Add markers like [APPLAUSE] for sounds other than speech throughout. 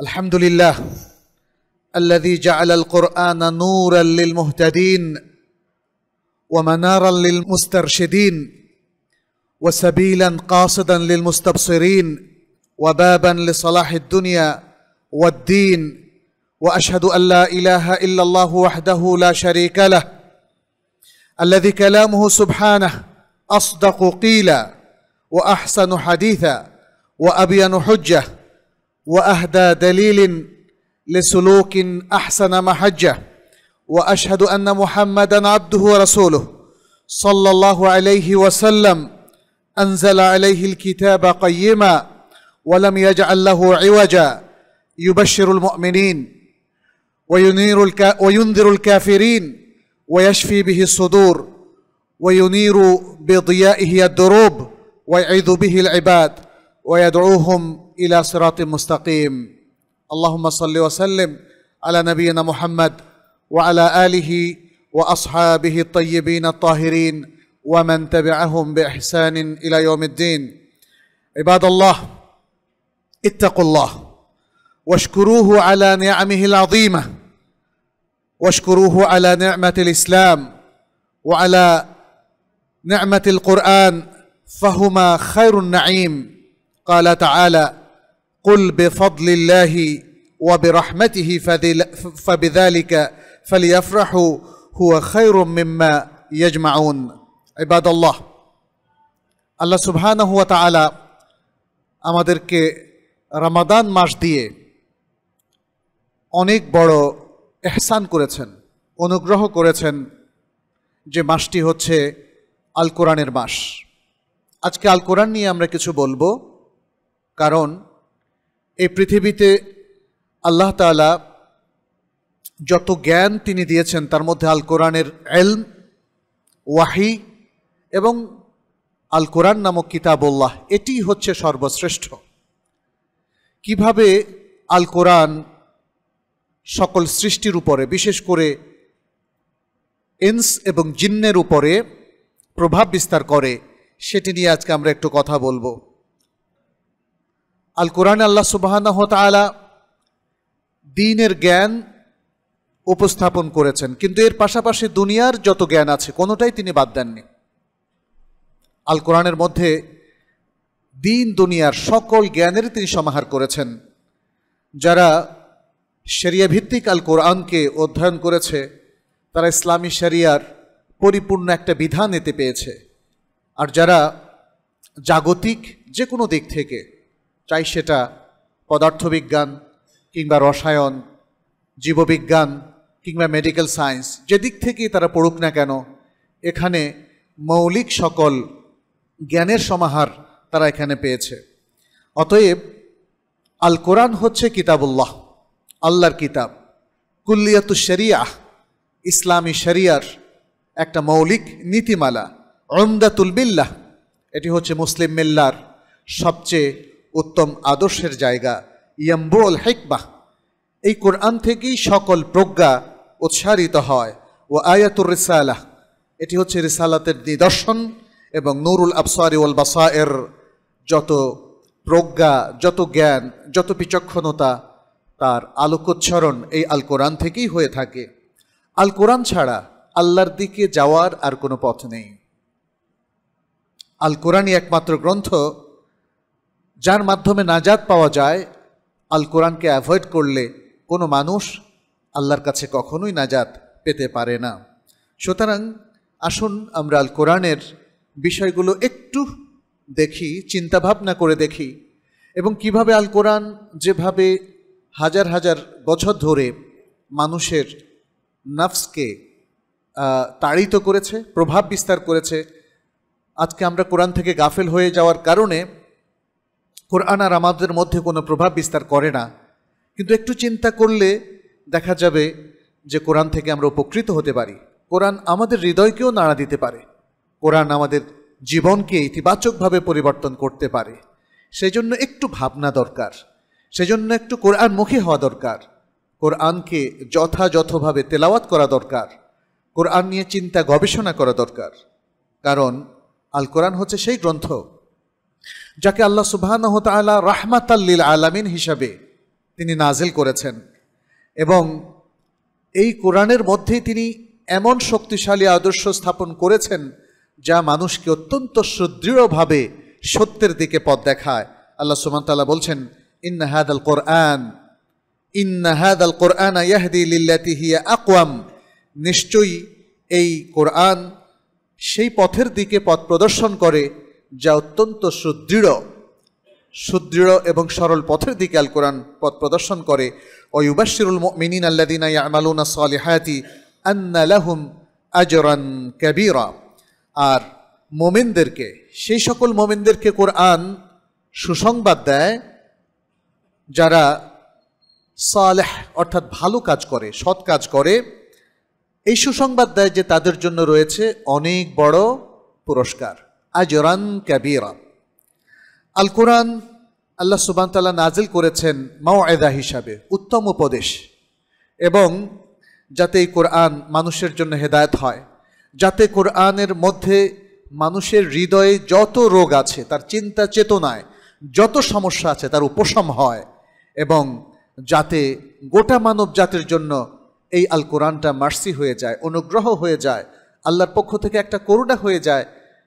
الحمد لله الذي جعل القرآن نورا للمهتدين ومنارا للمسترشدين وسبيلا قاصدا للمستبصرين وبابا لصلاح الدنيا والدين واشهد ان لا اله الا الله وحده لا شريك له الذي كلامه سبحانه اصدق قيلا واحسن حديثا وابين حجه واهدى دليل لسلوك احسن محجه واشهد ان محمدا عبده ورسوله صلى الله عليه وسلم انزل عليه الكتاب قيما ولم يجعل له عوجا يبشر المؤمنين وينير الك... وينذر الكافرين ويشفي به الصدور وينير بضيائه الدروب ويعيذ به العباد ويدعوهم الى صراط مستقيم اللهم صل وسلم على نبينا محمد وعلى اله واصحابه الطيبين الطاهرين ومن تبعهم باحسان الى يوم الدين عباد الله اتقوا الله واشكروه على نعمه العظيمه واشكروه على نعمه الاسلام وعلى نعمه القران فهما خير النعيم قال تعالى قل بفضل الله وبرحمته فبذلك فليفرحوا هو خير مما يجمعون عباد الله আল্লাহ সুবহানাহু ওয়া তাআলা আমাদেরকে রমাদান মাস দিয়ে অনেক বড় এহসান করেছেন অনুগ্রহ করেছেন যে মাসটি হচ্ছে আল কোরআনের মাস আজকে আল কোরআন নিয়ে আমরা কিছু বলবো কারণ এই পৃথিবীতে আল্লাহ তালা যত জ্ঞান তিনি দিয়েছেন তার মধ্যে আল কোরআনের এলম ওয়াহি এবং আল কোরআন নামক কিতাবল্লাহ এটি হচ্ছে সর্বশ্রেষ্ঠ কিভাবে আল কোরআন সকল সৃষ্টির উপরে বিশেষ করে এন্স এবং জিন্নের উপরে প্রভাব বিস্তার করে সেটি নিয়ে আজকে আমরা একটু কথা বলবো আল কোরআনে আল্লাহ সুবাহ দিনের জ্ঞান উপস্থাপন করেছেন কিন্তু এর পাশাপাশি দুনিয়ার যত জ্ঞান আছে কোনোটাই তিনি বাদ দেননি আল কোরআনের মধ্যে দিন দুনিয়ার সকল জ্ঞানের তিনি সমাহার করেছেন যারা শেরিয়া ভিত্তিক আল কোরআনকে অধ্যয়ন করেছে তারা ইসলামী সেরিয়ার পরিপূর্ণ একটা বিধান এতে পেয়েছে আর যারা জাগতিক যে কোনো দিক থেকে চাই সেটা পদার্থবিজ্ঞান কিংবা রসায়ন জীববিজ্ঞান কিংবা মেডিকেল সায়েন্স যেদিক থেকেই তারা পড়ুক না কেন এখানে মৌলিক সকল জ্ঞানের সমাহার তারা এখানে পেয়েছে অতএব আল কোরআন হচ্ছে কিতাবুল্লাহ আল্লাহর কিতাব কুল্লিয়াতু শরিয়াহ ইসলামী শরিয়ার একটা মৌলিক নীতিমালা অমদাতুল বিল্লাহ এটি হচ্ছে মুসলিম মিল্লার সবচেয়ে উত্তম আদর্শের জায়গা ইয়াম্বুল হেকবাহ এই কোরআন থেকেই সকল প্রজ্ঞা উৎসারিত হয় ও আয়াতুর রিসালাহ এটি হচ্ছে রিসালাতের নিদর্শন এবং নুরুল আফসারি ওল বাসা এর যত প্রজ্ঞা যত জ্ঞান যত বিচক্ষণতা তার আলোকোচ্ছরণ এই আল কোরআন থেকেই হয়ে থাকে আল কোরআন ছাড়া আল্লাহর দিকে যাওয়ার আর কোনো পথ নেই আল কোরআনই একমাত্র গ্রন্থ যার মাধ্যমে নাজাত পাওয়া যায় আল কোরআনকে অ্যাভয়েড করলে কোনো মানুষ আল্লাহর কাছে কখনোই নাজাত পেতে পারে না সুতরাং আসুন আমরা আল কোরআনের বিষয়গুলো একটু দেখি চিন্তা ভাবনা করে দেখি এবং কিভাবে আল কোরআন যেভাবে হাজার হাজার বছর ধরে মানুষের নাফসকে তাড়িত করেছে প্রভাব বিস্তার করেছে আজকে আমরা কোরআন থেকে গাফেল হয়ে যাওয়ার কারণে কোরআন আর আমাদের মধ্যে কোনো প্রভাব বিস্তার করে না কিন্তু একটু চিন্তা করলে দেখা যাবে যে কোরআন থেকে আমরা উপকৃত হতে পারি কোরআন আমাদের হৃদয়কেও নাড়া দিতে পারে কোরআন আমাদের জীবনকে ইতিবাচকভাবে পরিবর্তন করতে পারে সেই জন্য একটু ভাবনা দরকার সেই জন্য একটু কোরআনমুখী হওয়া দরকার কোরআনকে যথাযথভাবে তেলাওয়াত করা দরকার কোরআন নিয়ে চিন্তা গবেষণা করা দরকার কারণ আল কোরআন হচ্ছে সেই গ্রন্থ যাকে আল্লাহ সুবাহানহ রাহমাত আল্লিল আলামিন হিসাবে তিনি নাজিল করেছেন এবং এই কোরআনের মধ্যেই তিনি এমন শক্তিশালী আদর্শ স্থাপন করেছেন যা মানুষকে অত্যন্ত সুদৃঢ়ভাবে সত্যের দিকে পথ দেখায় আল্লাহ সুমানতাল্লাহ বলছেন ইন্নাহাদ আল কোরআন ইন্নাহাদ আল কোরআন ইয়াহদি লিল্লাতি হিয়া আকওয়াম নিশ্চয়ই এই কোরআন সেই পথের দিকে পথ প্রদর্শন করে যা অত্যন্ত সুদৃঢ় সুদৃঢ় এবং সরল পথের দিকে আল কোরআন পথ প্রদর্শন করে ওয়ুবাশিরুল মিনিন আল্লাদিনা আমালুনা সালিহাতি আন্নালাহুম আজরান কাবিরা আর মোমেনদেরকে সেই সকল মোমেনদেরকে কোরআন সুসংবাদ দেয় যারা সালেহ অর্থাৎ ভালো কাজ করে সৎ কাজ করে এই সুসংবাদ দেয় যে তাদের জন্য রয়েছে অনেক বড় পুরস্কার আজরান কাবিরা আল কোরআন আল্লাহ সুবানতাল্লাহ নাজিল করেছেন মাও এদা হিসাবে উত্তম উপদেশ এবং যাতে এই কোরআন মানুষের জন্য হেদায়ত হয় যাতে কোরআনের মধ্যে মানুষের হৃদয়ে যত রোগ আছে তার চিন্তা চেতনায় যত সমস্যা আছে তার উপশম হয় এবং যাতে গোটা মানব জাতির জন্য এই আল কোরআনটা মার্সি হয়ে যায় অনুগ্রহ হয়ে যায় আল্লাহর পক্ষ থেকে একটা করুণা হয়ে যায়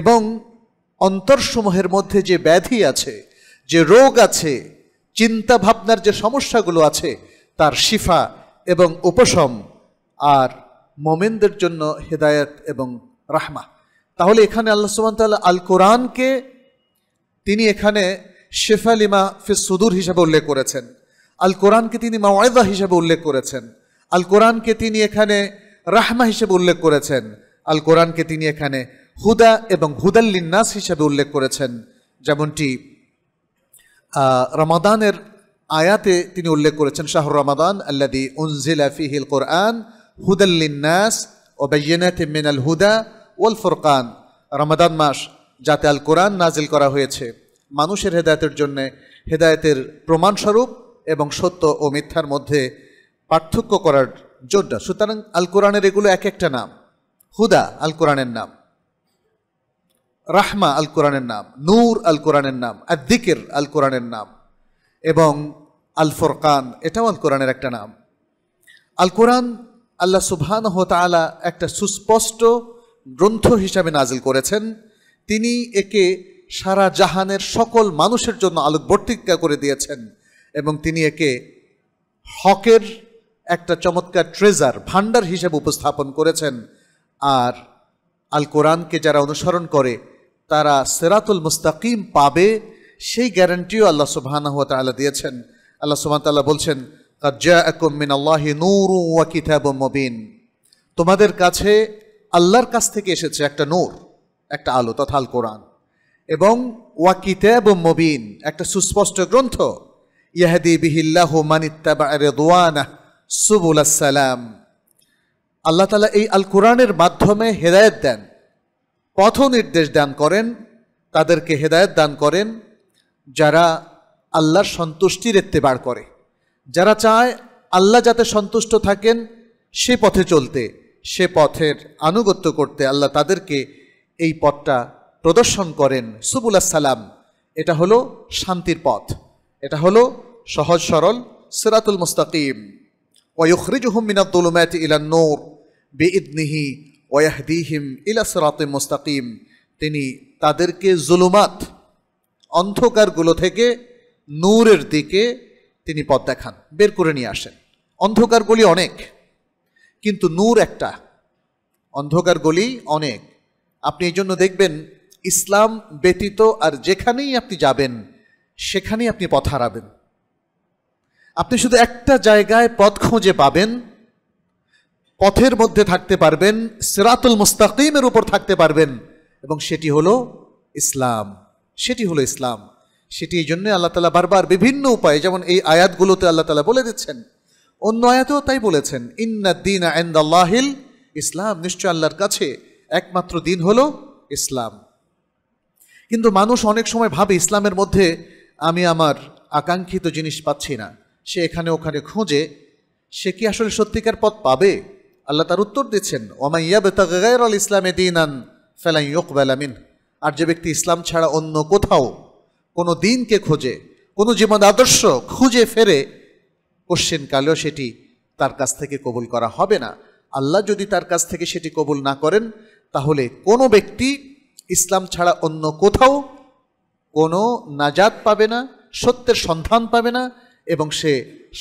এবং অন্তরসমূহের মধ্যে যে ব্যাধি আছে যে রোগ আছে চিন্তা ভাবনার যে সমস্যাগুলো আছে তার শিফা এবং উপশম আর মোমেনদের জন্য হেদায়ত এবং রাহমা তাহলে এখানে আল্লাহ সুবান তাল্লাহ আল কোরআনকে তিনি এখানে শেফালিমা ফে সুদুর হিসাবে উল্লেখ করেছেন আল কোরআনকে তিনি মাওয়ায়দা হিসাবে উল্লেখ করেছেন আল কোরআনকে তিনি এখানে রাহমা হিসেবে উল্লেখ করেছেন আল কোরআনকে তিনি এখানে হুদা এবং হুদাল্লিন্নাস হিসাবে উল্লেখ করেছেন যেমনটি রমাদানের আয়াতে তিনি উল্লেখ করেছেন শাহর রমাদান আল্লাদি উনজিলা ফিহিল কোরআন হুদাল্লিন্নাস ও মিন আল হুদা ওল ফুরকান রমাদান মাস যাতে আল কোরআন নাজিল করা হয়েছে মানুষের হেদায়তের জন্য হেদায়তের প্রমাণস্বরূপ এবং সত্য ও মিথ্যার মধ্যে পার্থক্য করার জন্য সুতরাং আল কোরআনের এগুলো এক একটা নাম হুদা আল কোরআনের নাম রাহমা আল কোরআনের নাম নূর আল কোরআনের নাম আদিকের আল কোরআনের নাম এবং আল ফরকান এটাও আল কোরআনের একটা নাম আল কোরআন আল্লাহ সুবহান হতালা একটা সুস্পষ্ট গ্রন্থ হিসাবে নাজিল করেছেন তিনি একে সারা জাহানের সকল মানুষের জন্য আলোকবর্তিকা করে দিয়েছেন এবং তিনি একে হকের একটা চমৎকার ট্রেজার ভান্ডার হিসেবে উপস্থাপন করেছেন আর আল কোরআনকে যারা অনুসরণ করে তারা সেরাতুল মুস্তাকিম পাবে সেই গ্যারান্টিও আল্লাহ সুবাহ তাল্লাহ দিয়েছেন আল্লাহ সুবাহ তাল্লাহ বলছেন মবিন তোমাদের কাছে আল্লাহর কাছ থেকে এসেছে একটা নূর একটা আলো তথা আল কোরআন এবং ওয়া মবিন একটা সুস্পষ্ট গ্রন্থ ইয়াহাদি বিহিল্লাহ মানিত্তাবা সুবুল সালাম আল্লাহ তালা এই আল কোরআনের মাধ্যমে হেদায়ত দেন পথ নির্দেশ দান করেন তাদেরকে হেদায়ত দান করেন যারা আল্লাহর সন্তুষ্টির এত্তেবার করে যারা চায় আল্লাহ যাতে সন্তুষ্ট থাকেন সে পথে চলতে সে পথের আনুগত্য করতে আল্লাহ তাদেরকে এই পথটা প্রদর্শন করেন সুবুল্লা সালাম এটা হলো শান্তির পথ এটা হলো সহজ সরল সিরাতুল মুস্তাকিম ওয়ুখরিজ হুমিনাতুলম্যাত ইলান্নোর বেইদনিহি ওয়াহদিহিম ইলাসরাতে মোস্তাকিম তিনি তাদেরকে জুলুমাত অন্ধকারগুলো থেকে নূরের দিকে তিনি পথ দেখান বের করে নিয়ে আসেন অন্ধকার গলি অনেক কিন্তু নূর একটা অন্ধকার গলি অনেক আপনি এই জন্য দেখবেন ইসলাম ব্যতীত আর যেখানেই আপনি যাবেন সেখানেই আপনি পথ হারাবেন আপনি শুধু একটা জায়গায় পথ খুঁজে পাবেন পথের মধ্যে থাকতে পারবেন সেরাতুল মুস্তাকিমের উপর থাকতে পারবেন এবং সেটি হলো ইসলাম সেটি হলো ইসলাম সেটি এই জন্যে আল্লাহ তালা বারবার বিভিন্ন উপায়ে যেমন এই আয়াতগুলোতে আল্লাহ তালা বলে দিচ্ছেন অন্য আয়াতেও তাই বলেছেন দিন আন্দাল্লাহিল ইসলাম নিশ্চয় আল্লাহর কাছে একমাত্র দিন হলো ইসলাম কিন্তু মানুষ অনেক সময় ভাবে ইসলামের মধ্যে আমি আমার আকাঙ্ক্ষিত জিনিস পাচ্ছি না সে এখানে ওখানে খোঁজে সে কি আসলে সত্যিকার পথ পাবে আল্লাহ তার উত্তর দিচ্ছেন আল ইসলামে দিন আন ফেলাই ইয়কবালামিন আর যে ব্যক্তি ইসলাম ছাড়া অন্য কোথাও কোনো দিনকে খোঁজে কোনো জীবন আদর্শ খুঁজে ফেরে কালেও সেটি তার কাছ থেকে কবুল করা হবে না আল্লাহ যদি তার কাছ থেকে সেটি কবুল না করেন তাহলে কোনো ব্যক্তি ইসলাম ছাড়া অন্য কোথাও কোনো নাজাত পাবে না সত্যের সন্ধান পাবে না এবং সে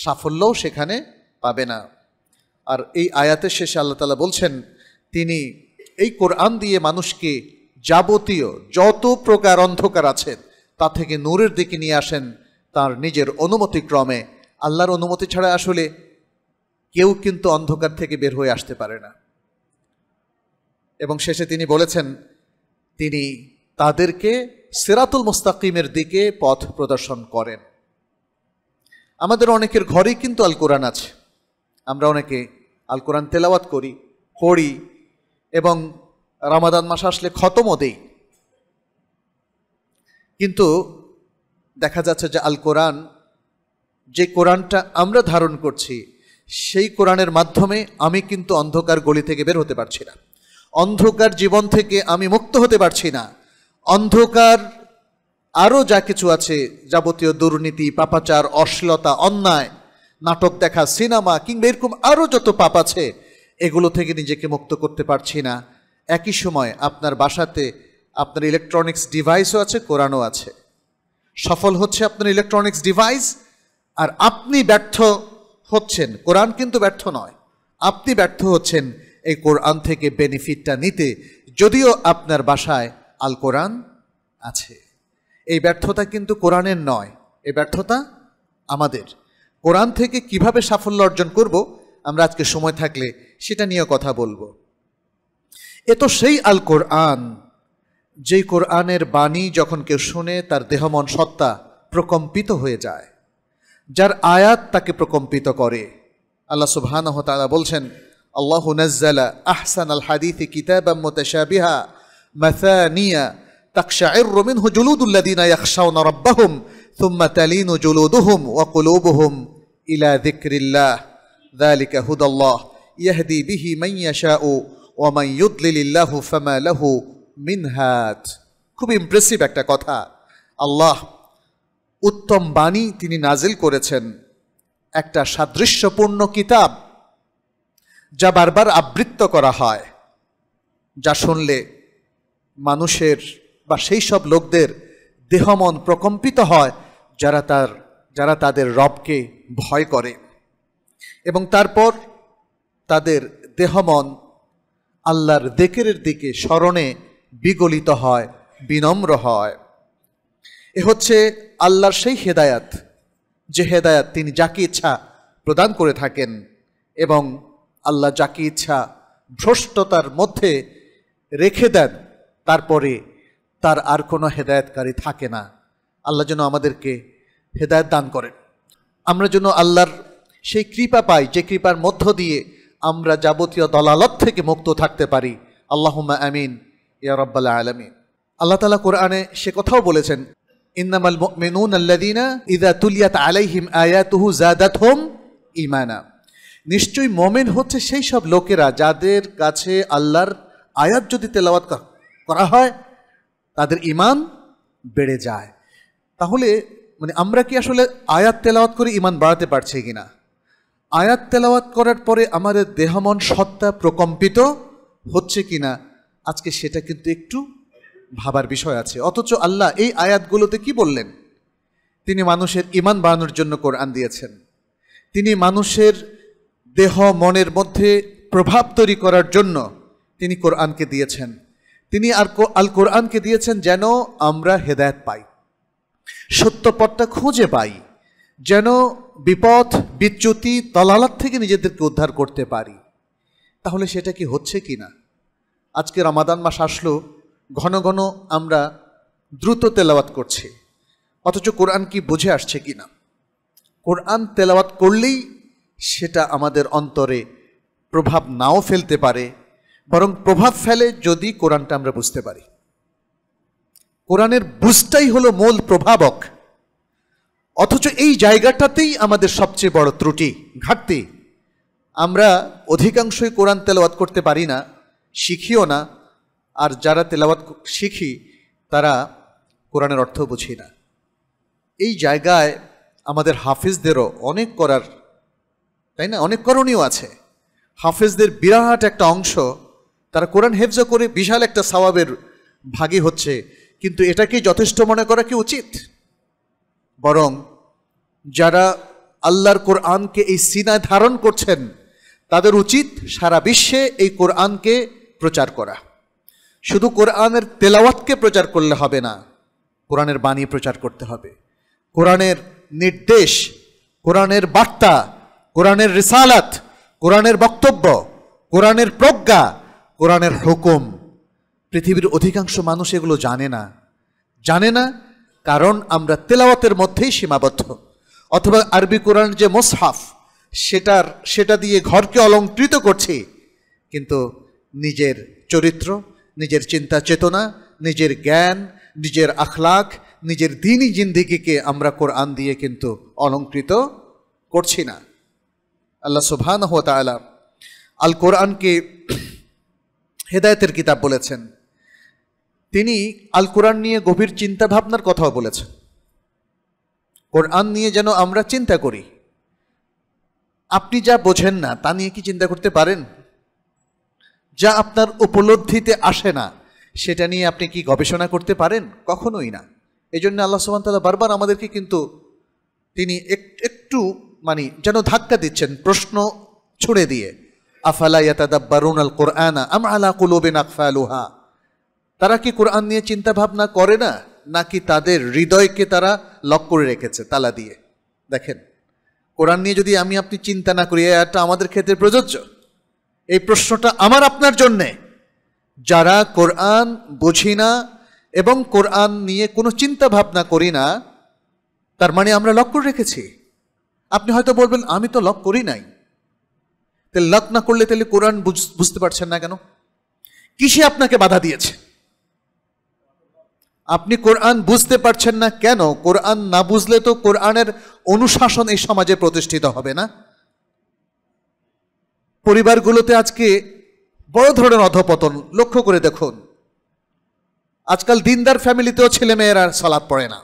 সাফল্যও সেখানে পাবে না আর এই আয়াতের শেষে আল্লাহ তালা বলছেন তিনি এই কোরআন দিয়ে মানুষকে যাবতীয় যত প্রকার অন্ধকার আছে তা থেকে নূরের দিকে নিয়ে আসেন তার নিজের অনুমতিক্রমে আল্লাহর অনুমতি ছাড়া আসলে কেউ কিন্তু অন্ধকার থেকে বের হয়ে আসতে পারে না এবং শেষে তিনি বলেছেন তিনি তাদেরকে সেরাতুল মুস্তাকিমের দিকে পথ প্রদর্শন করেন আমাদের অনেকের ঘরেই কিন্তু আল কোরআন আছে আমরা অনেকে আল কোরআন তেলাওয়াত করি পড়ি এবং রামাদান মাস আসলে খতমও দেই কিন্তু দেখা যাচ্ছে যে আল কোরআন যে কোরআনটা আমরা ধারণ করছি সেই কোরআনের মাধ্যমে আমি কিন্তু অন্ধকার গলি থেকে বের হতে পারছি না অন্ধকার জীবন থেকে আমি মুক্ত হতে পারছি না অন্ধকার আরও যা কিছু আছে যাবতীয় দুর্নীতি পাপাচার অশ্লীলতা অন্যায় নাটক দেখা সিনেমা কিংবা এরকম আরও যত পাপ আছে এগুলো থেকে নিজেকে মুক্ত করতে পারছি না একই সময় আপনার বাসাতে আপনার ইলেকট্রনিক্স ডিভাইসও আছে কোরআনও আছে সফল হচ্ছে আপনার ইলেকট্রনিক্স ডিভাইস আর আপনি ব্যর্থ হচ্ছেন কোরআন কিন্তু ব্যর্থ নয় আপনি ব্যর্থ হচ্ছেন এই কোরআন থেকে বেনিফিটটা নিতে যদিও আপনার বাসায় আল কোরআন আছে এই ব্যর্থতা কিন্তু কোরআনের নয় এই ব্যর্থতা আমাদের কোরআন থেকে কিভাবে সাফল্য অর্জন করব আমরা আজকে সময় থাকলে সেটা নিয়ে কথা বলবো এ তো সেই আল কোরআন যেই কোরআনের বাণী যখন কেউ শোনে তার দেহমন সত্তা প্রকম্পিত হয়ে যায় যার আয়াত তাকে প্রকম্পিত করে আল্লাহ সুবহানাহু বলছেন আল্লাহ নাজ্জালা আহসান আল হাদিফি কিতাবিহা মুতাশাবিহা মাসানিয়া তাকশাইরু মিনহু জুলুদুল্লাযিনা ইয়াখশাউনা রাব্বাহুম ثم تلين جلودهم وقلوبهم إلى ذكر الله ذلك هدى الله يهدي به من يشاء ومن يضلل الله فما له من هاد খুব ইমপ্রেসিভ একটা কথা আল্লাহ উত্তম বাণী তিনি নাজিল করেছেন একটা সাদৃশ্যপূর্ণ কিতাব যা বারবার আবৃত্ত করা হয় যা শুনলে মানুষের বা সেই সব লোকদের দেহমন প্রকম্পিত হয় যারা তার যারা তাদের রবকে ভয় করে এবং তারপর তাদের দেহমন আল্লাহর দেকেরের দিকে স্মরণে বিগলিত হয় বিনম্র হয় এ হচ্ছে আল্লাহর সেই হেদায়াত যে হেদায়াত তিনি যাকে ইচ্ছা প্রদান করে থাকেন এবং আল্লাহ যাকে ইচ্ছা ভ্রষ্টতার মধ্যে রেখে দেন তারপরে তার আর কোনো হেদায়তকারী থাকে না আল্লাহ যেন আমাদেরকে হেদায়ত দান করেন আমরা যেন আল্লাহর সেই কৃপা পাই যে কৃপার মধ্য দিয়ে আমরা যাবতীয় দলালত থেকে মুক্ত থাকতে পারি আল্লাহমা আমিন ইয়া রব্বাল্লা আলমিন আল্লাহ তালা কোরআনে সে কথাও বলেছেন ইন্নামাল মেনুন আল্লাদিনা ইদা তুলিয়াত আলাইহিম আয়াতুহু জাদাত হোম ইমানা নিশ্চয়ই মমেন হচ্ছে সেই সব লোকেরা যাদের কাছে আল্লাহর আয়াত যদি তেলাওয়াত করা হয় তাদের ইমান বেড়ে যায় তাহলে মানে আমরা কি আসলে আয়াত তেলাওয়াত করে ইমান বাড়াতে পারছি কিনা আয়াত তেলাওয়াত করার পরে আমাদের দেহমন সত্তা প্রকম্পিত হচ্ছে কিনা আজকে সেটা কিন্তু একটু ভাবার বিষয় আছে অথচ আল্লাহ এই আয়াতগুলোতে কি বললেন তিনি মানুষের ইমান বাড়ানোর জন্য কোরআন দিয়েছেন তিনি মানুষের দেহ মনের মধ্যে প্রভাব তৈরি করার জন্য তিনি কোরআনকে দিয়েছেন তিনি আর আল কোরআনকে দিয়েছেন যেন আমরা হেদায়ত পাই সত্যপথটা খুঁজে পাই যেন বিপদ বিচ্যুতি তলালাত থেকে নিজেদেরকে উদ্ধার করতে পারি তাহলে সেটা কি হচ্ছে কি না আজকে রমাদান মাস আসলো ঘন ঘন আমরা দ্রুত তেলাওয়াত করছি অথচ কোরআন কি বুঝে আসছে কি না কোরআন তেলাওয়াত করলেই সেটা আমাদের অন্তরে প্রভাব নাও ফেলতে পারে বরং প্রভাব ফেলে যদি কোরআনটা আমরা বুঝতে পারি কোরআনের বুঝটাই হলো মূল প্রভাবক অথচ এই জায়গাটাতেই আমাদের সবচেয়ে বড় ত্রুটি ঘাটতি আমরা অধিকাংশই কোরআন তেলাওয়াত করতে পারি না শিখিও না আর যারা তেলাওয়াত শিখি তারা কোরআনের অর্থ বুঝি না এই জায়গায় আমাদের হাফিজদেরও অনেক করার তাই না অনেক করণীয় আছে হাফেজদের বিরাট একটা অংশ তারা কোরআন হেফজ করে বিশাল একটা সওয়াবের ভাগী হচ্ছে কিন্তু এটাকে যথেষ্ট মনে করা কি উচিত বরং যারা আল্লাহর কোরআনকে এই সিনায় ধারণ করছেন তাদের উচিত সারা বিশ্বে এই কোরআনকে প্রচার করা শুধু কোরআনের তেলাওয়াতকে প্রচার করলে হবে না কোরআনের বাণী প্রচার করতে হবে কোরআনের নির্দেশ কোরআনের বার্তা কোরআনের রিসালাত কোরআনের বক্তব্য কোরআনের প্রজ্ঞা কোরআনের হুকুম পৃথিবীর অধিকাংশ মানুষ এগুলো জানে না জানে না কারণ আমরা তেলাওয়াতের মধ্যেই সীমাবদ্ধ অথবা আরবি কোরআন যে মোসহাফ সেটার সেটা দিয়ে ঘরকে অলঙ্কৃত করছি কিন্তু নিজের চরিত্র নিজের চিন্তা চেতনা নিজের জ্ঞান নিজের আখলাখ নিজের দিনই জিন্দিগিকে আমরা কোরআন দিয়ে কিন্তু অলঙ্কৃত করছি না আল্লাহ সুবহান হতালা আল কোরআনকে হেদায়তের কিতাব বলেছেন তিনি আল কোরআন নিয়ে গভীর চিন্তা ভাবনার কথাও বলেছেন কোরআন নিয়ে যেন আমরা চিন্তা করি আপনি যা বোঝেন না তা নিয়ে কি চিন্তা করতে পারেন যা আপনার উপলব্ধিতে আসে না সেটা নিয়ে আপনি কি গবেষণা করতে পারেন কখনোই না এই জন্য আল্লাহ সুবাহতাল্লাহ বারবার আমাদেরকে কিন্তু তিনি একটু মানে যেন ধাক্কা দিচ্ছেন প্রশ্ন ছুড়ে দিয়ে আফালা বারুন আল কোরআনা আম আলা কুলোবেন আকফা আলুহা তারা কি কোরআন নিয়ে চিন্তা ভাবনা করে না নাকি তাদের হৃদয়কে তারা লক করে রেখেছে তালা দিয়ে দেখেন কোরআন নিয়ে যদি আমি আপনি চিন্তা না করি এটা আমাদের ক্ষেত্রে প্রযোজ্য এই প্রশ্নটা আমার আপনার জন্যে যারা কোরআন বুঝি না এবং কোরআন নিয়ে কোনো চিন্তা ভাবনা করি না তার মানে আমরা লক করে রেখেছি আপনি হয়তো বলবেন আমি তো লক করি নাই তাহলে লক না করলে তাহলে কোরআন বুঝতে পারছেন না কেন কিসে আপনাকে বাধা দিয়েছে আপনি কোরআন বুঝতে পারছেন না কেন কোরআন না বুঝলে তো কোরআনের অনুশাসন এই সমাজে প্রতিষ্ঠিত হবে না পরিবারগুলোতে আজকে বড় ধরনের অধপতন লক্ষ্য করে দেখুন আজকাল দিনদার ফ্যামিলিতেও ছেলেমেয়েরা সালাদ পড়ে না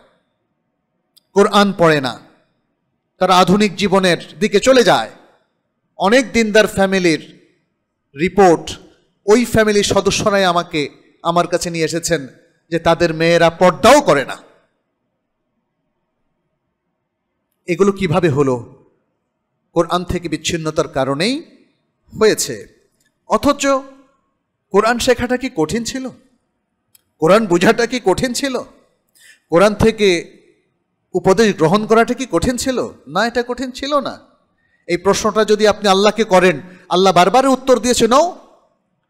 কোরআন পড়ে না তারা আধুনিক জীবনের দিকে চলে যায় অনেক দিনদার ফ্যামিলির রিপোর্ট ওই ফ্যামিলির সদস্যরাই আমাকে আমার কাছে নিয়ে এসেছেন যে তাদের মেয়েরা পর্দাও করে না এগুলো কিভাবে হলো কোরআন থেকে বিচ্ছিন্নতার কারণেই হয়েছে অথচ কোরআন শেখাটা কি কঠিন ছিল কোরআন বোঝাটা কি কঠিন ছিল কোরআন থেকে উপদেশ গ্রহণ করাটা কি কঠিন ছিল না এটা কঠিন ছিল না এই প্রশ্নটা যদি আপনি আল্লাহকে করেন আল্লাহ বারবার উত্তর দিয়েছে নাও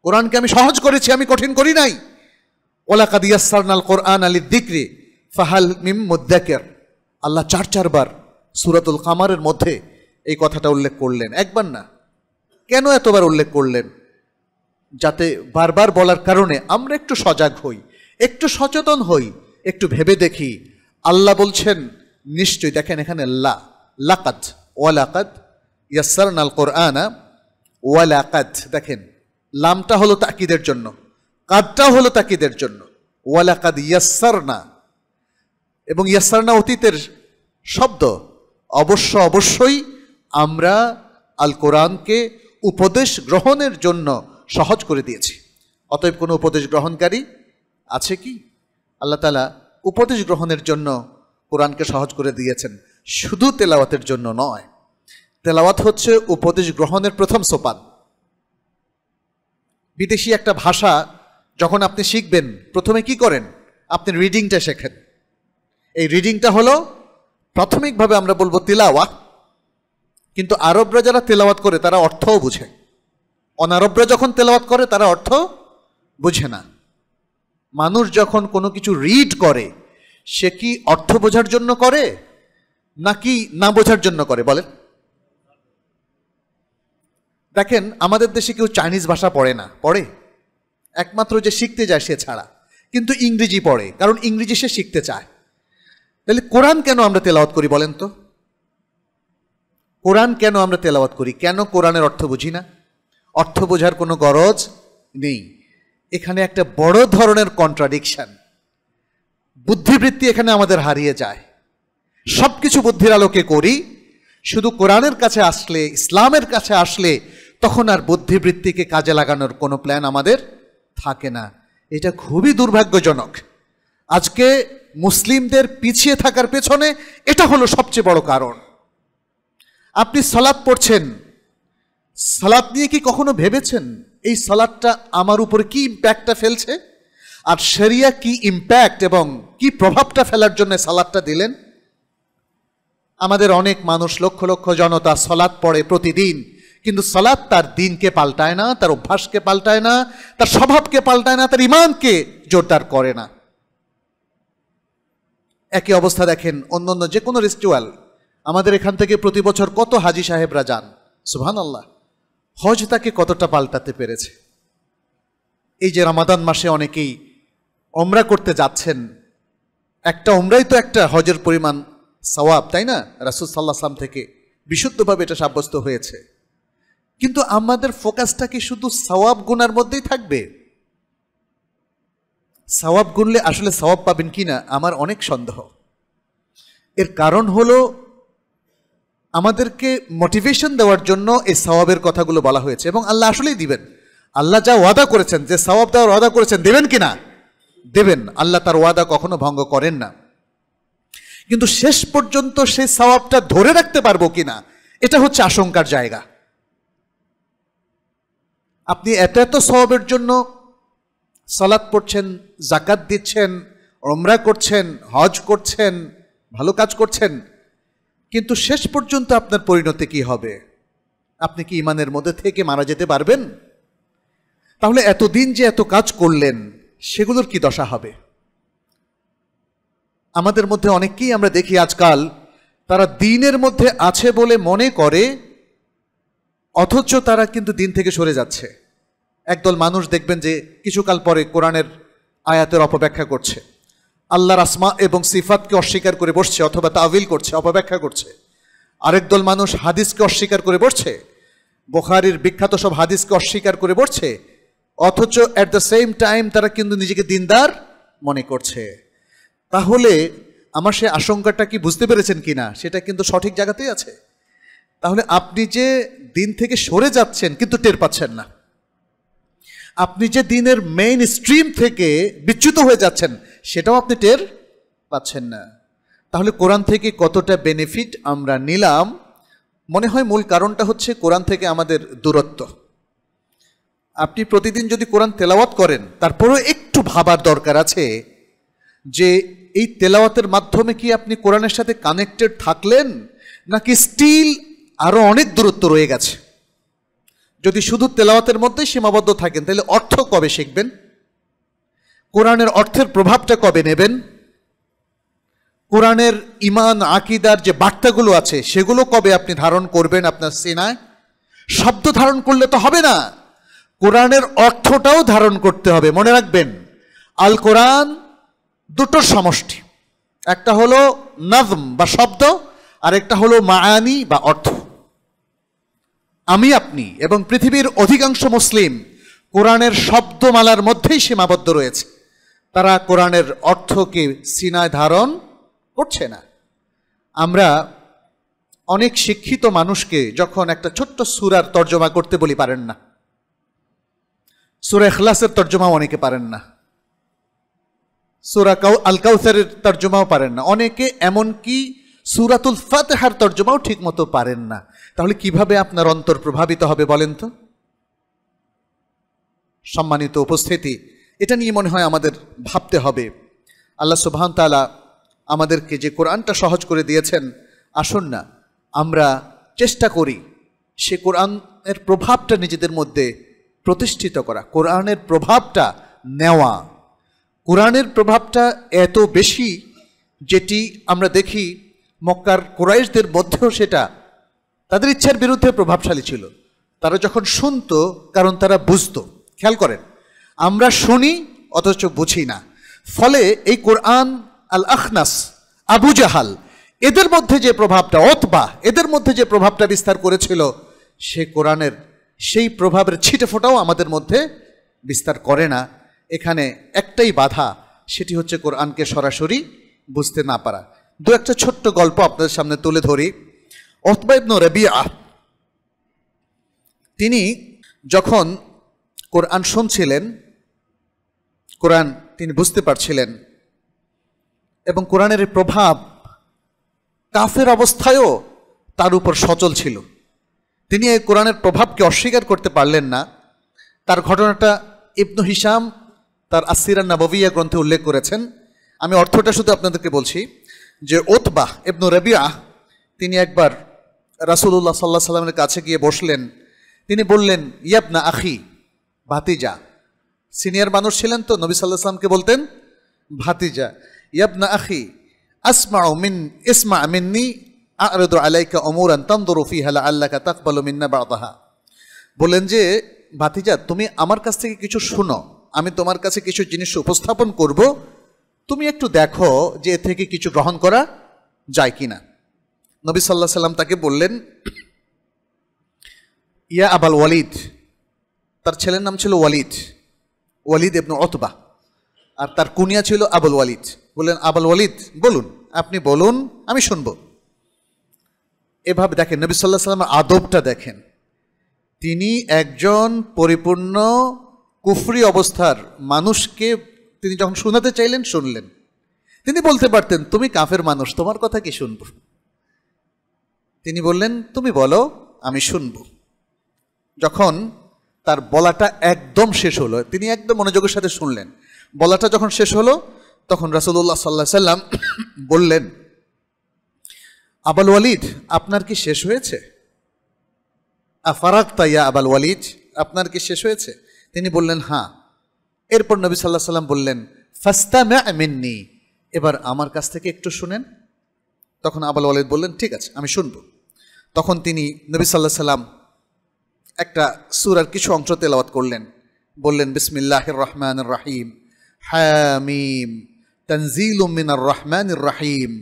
কোরআনকে আমি সহজ করেছি আমি কঠিন করি নাই ওলাকাদ ইয়াসারনাল কোরআন আলী দিকরি ফাহাল মিম মুদ্দাকের আল্লাহ চার চারবার সুরাতুল কামারের মধ্যে এই কথাটা উল্লেখ করলেন একবার না কেন এতবার উল্লেখ করলেন যাতে বারবার বলার কারণে আমরা একটু সজাগ হই একটু সচেতন হই একটু ভেবে দেখি আল্লাহ বলছেন নিশ্চয়ই দেখেন এখানে লা লাকাত ওয়ালাকাত ইয়াসারনাল কোরআনা ওয়ালাকাত দেখেন লামটা হলো তাকিদের জন্য কাদটা হলো তাকিদের জন্য ওয়ালা কাদ ইয়াসারনা এবং ইয়াসারনা অতীতের শব্দ অবশ্য অবশ্যই আমরা আল কোরআনকে উপদেশ গ্রহণের জন্য সহজ করে দিয়েছি অতএব কোনো উপদেশ গ্রহণকারী আছে কি আল্লাহ তালা উপদেশ গ্রহণের জন্য কোরআনকে সহজ করে দিয়েছেন শুধু তেলাওয়াতের জন্য নয় তেলাওয়াত হচ্ছে উপদেশ গ্রহণের প্রথম সোপান বিদেশি একটা ভাষা যখন আপনি শিখবেন প্রথমে কি করেন আপনি রিডিংটা শেখেন এই রিডিংটা হলো প্রাথমিকভাবে আমরা বলবো তিলাওয়া কিন্তু আরবরা যারা তেলাওয়াত করে তারা অর্থও বুঝে অনারবরা যখন তেলাওয়াত করে তারা অর্থ বুঝে না মানুষ যখন কোনো কিছু রিড করে সে কি অর্থ বোঝার জন্য করে নাকি না বোঝার জন্য করে বলেন দেখেন আমাদের দেশে কেউ চাইনিজ ভাষা পড়ে না পড়ে একমাত্র যে শিখতে যায় সে ছাড়া কিন্তু ইংরেজি পড়ে কারণ ইংরেজি সে শিখতে চায় তাহলে কোরআন কেন আমরা তেলাওয়াত করি বলেন তো কোরআন কেন আমরা তেলাওয়াত করি কেন কোরআনের অর্থ বুঝি না অর্থ বোঝার কোনো গরজ নেই এখানে একটা বড় ধরনের কন্ট্রাডিকশান বুদ্ধিবৃত্তি এখানে আমাদের হারিয়ে যায় সব কিছু বুদ্ধির আলোকে করি শুধু কোরআনের কাছে আসলে ইসলামের কাছে আসলে তখন আর বুদ্ধিবৃত্তিকে কাজে লাগানোর কোনো প্ল্যান আমাদের থাকে না এটা খুবই দুর্ভাগ্যজনক আজকে মুসলিমদের পিছিয়ে থাকার পেছনে এটা হলো সবচেয়ে বড় কারণ আপনি সালাদ পড়ছেন সালাদ নিয়ে কি কখনো ভেবেছেন এই সালাদটা আমার উপর কি ইম্প্যাক্টটা ফেলছে আর সেরিয়া কি ইম্প্যাক্ট এবং কি প্রভাবটা ফেলার জন্য সালাদটা দিলেন আমাদের অনেক মানুষ লক্ষ লক্ষ জনতা সলাদ পড়ে প্রতিদিন কিন্তু সালাদ তার দিনকে পাল্টায় না তার অভ্যাসকে পাল্টায় না তার স্বভাবকে পাল্টায় না তার ইমানকে জোরদার করে না একই অবস্থা দেখেন অন্য অন্য যে কোনো রিচুয়াল আমাদের এখান থেকে প্রতি বছর কত হাজি সাহেবরা যান সুহান আল্লাহ হজ তাকে কতটা পাল্টাতে পেরেছে এই যে রামাদান মাসে অনেকেই অমরা করতে যাচ্ছেন একটা অমরাই তো একটা হজের পরিমাণ সওয়াব তাই না রাসুল সাল্লাহ সাল্লাম থেকে বিশুদ্ধভাবে এটা সাব্যস্ত হয়েছে কিন্তু আমাদের ফোকাসটা কি শুধু সওয়াব গুনার মধ্যেই থাকবে সওয়াব গুনলে আসলে সওয়াব পাবেন কি না আমার অনেক সন্দেহ এর কারণ হল আমাদেরকে মোটিভেশন দেওয়ার জন্য এই সওয়াবের কথাগুলো বলা হয়েছে এবং আল্লাহ আসলেই দিবেন আল্লাহ যা ওয়াদা করেছেন যে সওয়াব দেওয়ার ওয়াদা করেছেন দেবেন কি না দেবেন আল্লাহ তার ওয়াদা কখনো ভঙ্গ করেন না কিন্তু শেষ পর্যন্ত সেই সওয়াবটা ধরে রাখতে পারবো কিনা এটা হচ্ছে আশঙ্কার জায়গা আপনি এত এত স্বভাবের জন্য সালাদ পড়ছেন জাকাত দিচ্ছেন অমরা করছেন হজ করছেন ভালো কাজ করছেন কিন্তু শেষ পর্যন্ত আপনার পরিণতি কি হবে আপনি কি ইমানের মধ্যে থেকে মারা যেতে পারবেন তাহলে এতদিন যে এত কাজ করলেন সেগুলোর কি দশা হবে আমাদের মধ্যে অনেককেই আমরা দেখি আজকাল তারা দিনের মধ্যে আছে বলে মনে করে অথচ তারা কিন্তু দিন থেকে সরে যাচ্ছে একদল মানুষ দেখবেন যে কিছুকাল পরে কোরআনের আয়াতের অপব্যাখ্যা করছে আল্লাহর আসমা এবং সিফাতকে অস্বীকার করে বসছে অথবা তাওিল করছে অপব্যাখ্যা করছে আরেক দল মানুষ হাদিসকে অস্বীকার করে বসছে বোখারির বিখ্যাত সব হাদিসকে অস্বীকার করে বসছে অথচ অ্যাট দ্য সেম টাইম তারা কিন্তু নিজেকে দিনদার মনে করছে তাহলে আমার সে আশঙ্কাটা কি বুঝতে পেরেছেন কি না সেটা কিন্তু সঠিক জায়গাতেই আছে তাহলে আপনি যে দিন থেকে সরে যাচ্ছেন কিন্তু টের পাচ্ছেন না আপনি যে দিনের মেইন স্ট্রিম থেকে বিচ্যুত হয়ে যাচ্ছেন সেটাও আপনি টের পাচ্ছেন না তাহলে কোরআন থেকে কতটা বেনিফিট আমরা নিলাম মনে হয় মূল কারণটা হচ্ছে কোরআন থেকে আমাদের দূরত্ব আপনি প্রতিদিন যদি কোরআন তেলাওয়াত করেন তারপরেও একটু ভাবার দরকার আছে যে এই তেলাওয়াতের মাধ্যমে কি আপনি কোরআনের সাথে কানেক্টেড থাকলেন নাকি স্টিল আরও অনেক দূরত্ব রয়ে গেছে যদি শুধু তেলাওয়াতের মধ্যে সীমাবদ্ধ থাকেন তাহলে অর্থ কবে শিখবেন কোরআনের অর্থের প্রভাবটা কবে নেবেন কোরআনের ইমান আকিদার যে বার্তাগুলো আছে সেগুলো কবে আপনি ধারণ করবেন আপনার সিনায় শব্দ ধারণ করলে তো হবে না কোরআনের অর্থটাও ধারণ করতে হবে মনে রাখবেন আল কোরআন দুটো সমষ্টি একটা হলো নজম বা শব্দ আর একটা হলো মায়ানি বা অর্থ আমি আপনি এবং পৃথিবীর অধিকাংশ মুসলিম কোরআনের শব্দমালার মধ্যেই সীমাবদ্ধ রয়েছে তারা কোরআনের অর্থকে সিনায় ধারণ করছে না আমরা অনেক শিক্ষিত মানুষকে যখন একটা ছোট্ট সুরার তর্জমা করতে বলি পারেন না সুরা এখলাসের তর্জমাও অনেকে পারেন না সুরা কাউ আল কাউসারের তর্জমাও পারেন না অনেকে এমনকি কি সুরাতুল ফাতেহার তর্জমাও ঠিক মতো পারেন না তাহলে কিভাবে আপনার অন্তর প্রভাবিত হবে বলেন তো সম্মানিত উপস্থিতি এটা নিয়ে মনে হয় আমাদের ভাবতে হবে আল্লাহ সুবহান তালা আমাদেরকে যে কোরআনটা সহজ করে দিয়েছেন আসুন না আমরা চেষ্টা করি সে কোরআনের প্রভাবটা নিজেদের মধ্যে প্রতিষ্ঠিত করা কোরআনের প্রভাবটা নেওয়া কোরআনের প্রভাবটা এত বেশি যেটি আমরা দেখি মক্কার কোরাইশদের মধ্যেও সেটা তাদের ইচ্ছার বিরুদ্ধে প্রভাবশালী ছিল তারা যখন শুনত কারণ তারা বুঝত খেয়াল করেন আমরা শুনি অথচ বুঝি না ফলে এই কোরআন আল আখনাস আবু জাহাল এদের মধ্যে যে প্রভাবটা অথবা এদের মধ্যে যে প্রভাবটা বিস্তার করেছিল সে কোরআনের সেই প্রভাবের ছিটেফোঁটাও আমাদের মধ্যে বিস্তার করে না এখানে একটাই বাধা সেটি হচ্ছে কোরআনকে সরাসরি বুঝতে না পারা দু একটা ছোট্ট গল্প আপনাদের সামনে তুলে ধরি অতবাইবন রবিয়া তিনি যখন কোরআন শুনছিলেন কোরআন তিনি বুঝতে পারছিলেন এবং কোরআনের প্রভাব কাফের অবস্থায়ও তার উপর সচল ছিল তিনি এই কোরআনের প্রভাবকে অস্বীকার করতে পারলেন না তার ঘটনাটা ইবনু হিসাম তার আসিরান্না নাববিয়া গ্রন্থে উল্লেখ করেছেন আমি অর্থটা শুধু আপনাদেরকে বলছি যে ওতবা ইবনু রবিয়া তিনি একবার রাসুলুল্লাহ সাল্লাহ সাল্লামের কাছে গিয়ে বসলেন তিনি বললেন ইয়াবনা আখি ভাতিজা সিনিয়র মানুষ ছিলেন তো নবী সাল্লাহ সাল্লামকে বলতেন ভাতিজা ইয়াবনা আখি আসমা মিন ইসমা মিন্নি আরদ আলাইকা অমুরান তন্দরফি হালা আল্লাকা তাকবাল মিন্না বাদাহা বললেন যে ভাতিজা তুমি আমার কাছ থেকে কিছু শুনো আমি তোমার কাছে কিছু জিনিস উপস্থাপন করব তুমি একটু দেখো যে এ থেকে কিছু গ্রহণ করা যায় কি না নবী সাল্লাহ সাল্লাম তাকে বললেন ইয়া আবাল ওয়ালিদ তার ছেলের নাম ছিল ওয়ালিদ ওয়ালিদ এবনু অতবা আর তার কুনিয়া ছিল আবুল ওয়ালিদ বললেন আবুল ওয়ালিদ বলুন আপনি বলুন আমি শুনব এভাবে দেখেন নবী সাল্লাহ সাল্লামের আদবটা দেখেন তিনি একজন পরিপূর্ণ কুফরি অবস্থার মানুষকে তিনি যখন শোনাতে চাইলেন শুনলেন তিনি বলতে পারতেন তুমি কাফের মানুষ তোমার কথা কি শুনব তিনি বললেন তুমি বলো আমি শুনব যখন তার বলাটা একদম শেষ হলো তিনি একদম মনোযোগের সাথে শুনলেন বলাটা যখন শেষ হলো তখন রাসুল্লাহ সাল্লাহ সাল্লাম [COUGHS] বললেন আবাল ওয়ালিদ আপনার কি শেষ হয়েছে আফারাক তাইয়া আবাল ওয়ালিদ আপনার কি শেষ হয়েছে তিনি বললেন হ্যাঁ এরপর নবী সাল্লাহ সাল্লাম বললেন ফাস্তা মিন্নি এবার আমার কাছ থেকে একটু শুনেন তখন আবাল ওয়ালিদ বললেন ঠিক আছে আমি শুনব তখন তিনি নবী সাল্লাহ সাল্লাম একটা সুরার কিছু অংশ তেলাওয়াত করলেন বললেন বিসমিল্লাহ রহমান রাহিম হামিম তনজিল من রহমান রাহিম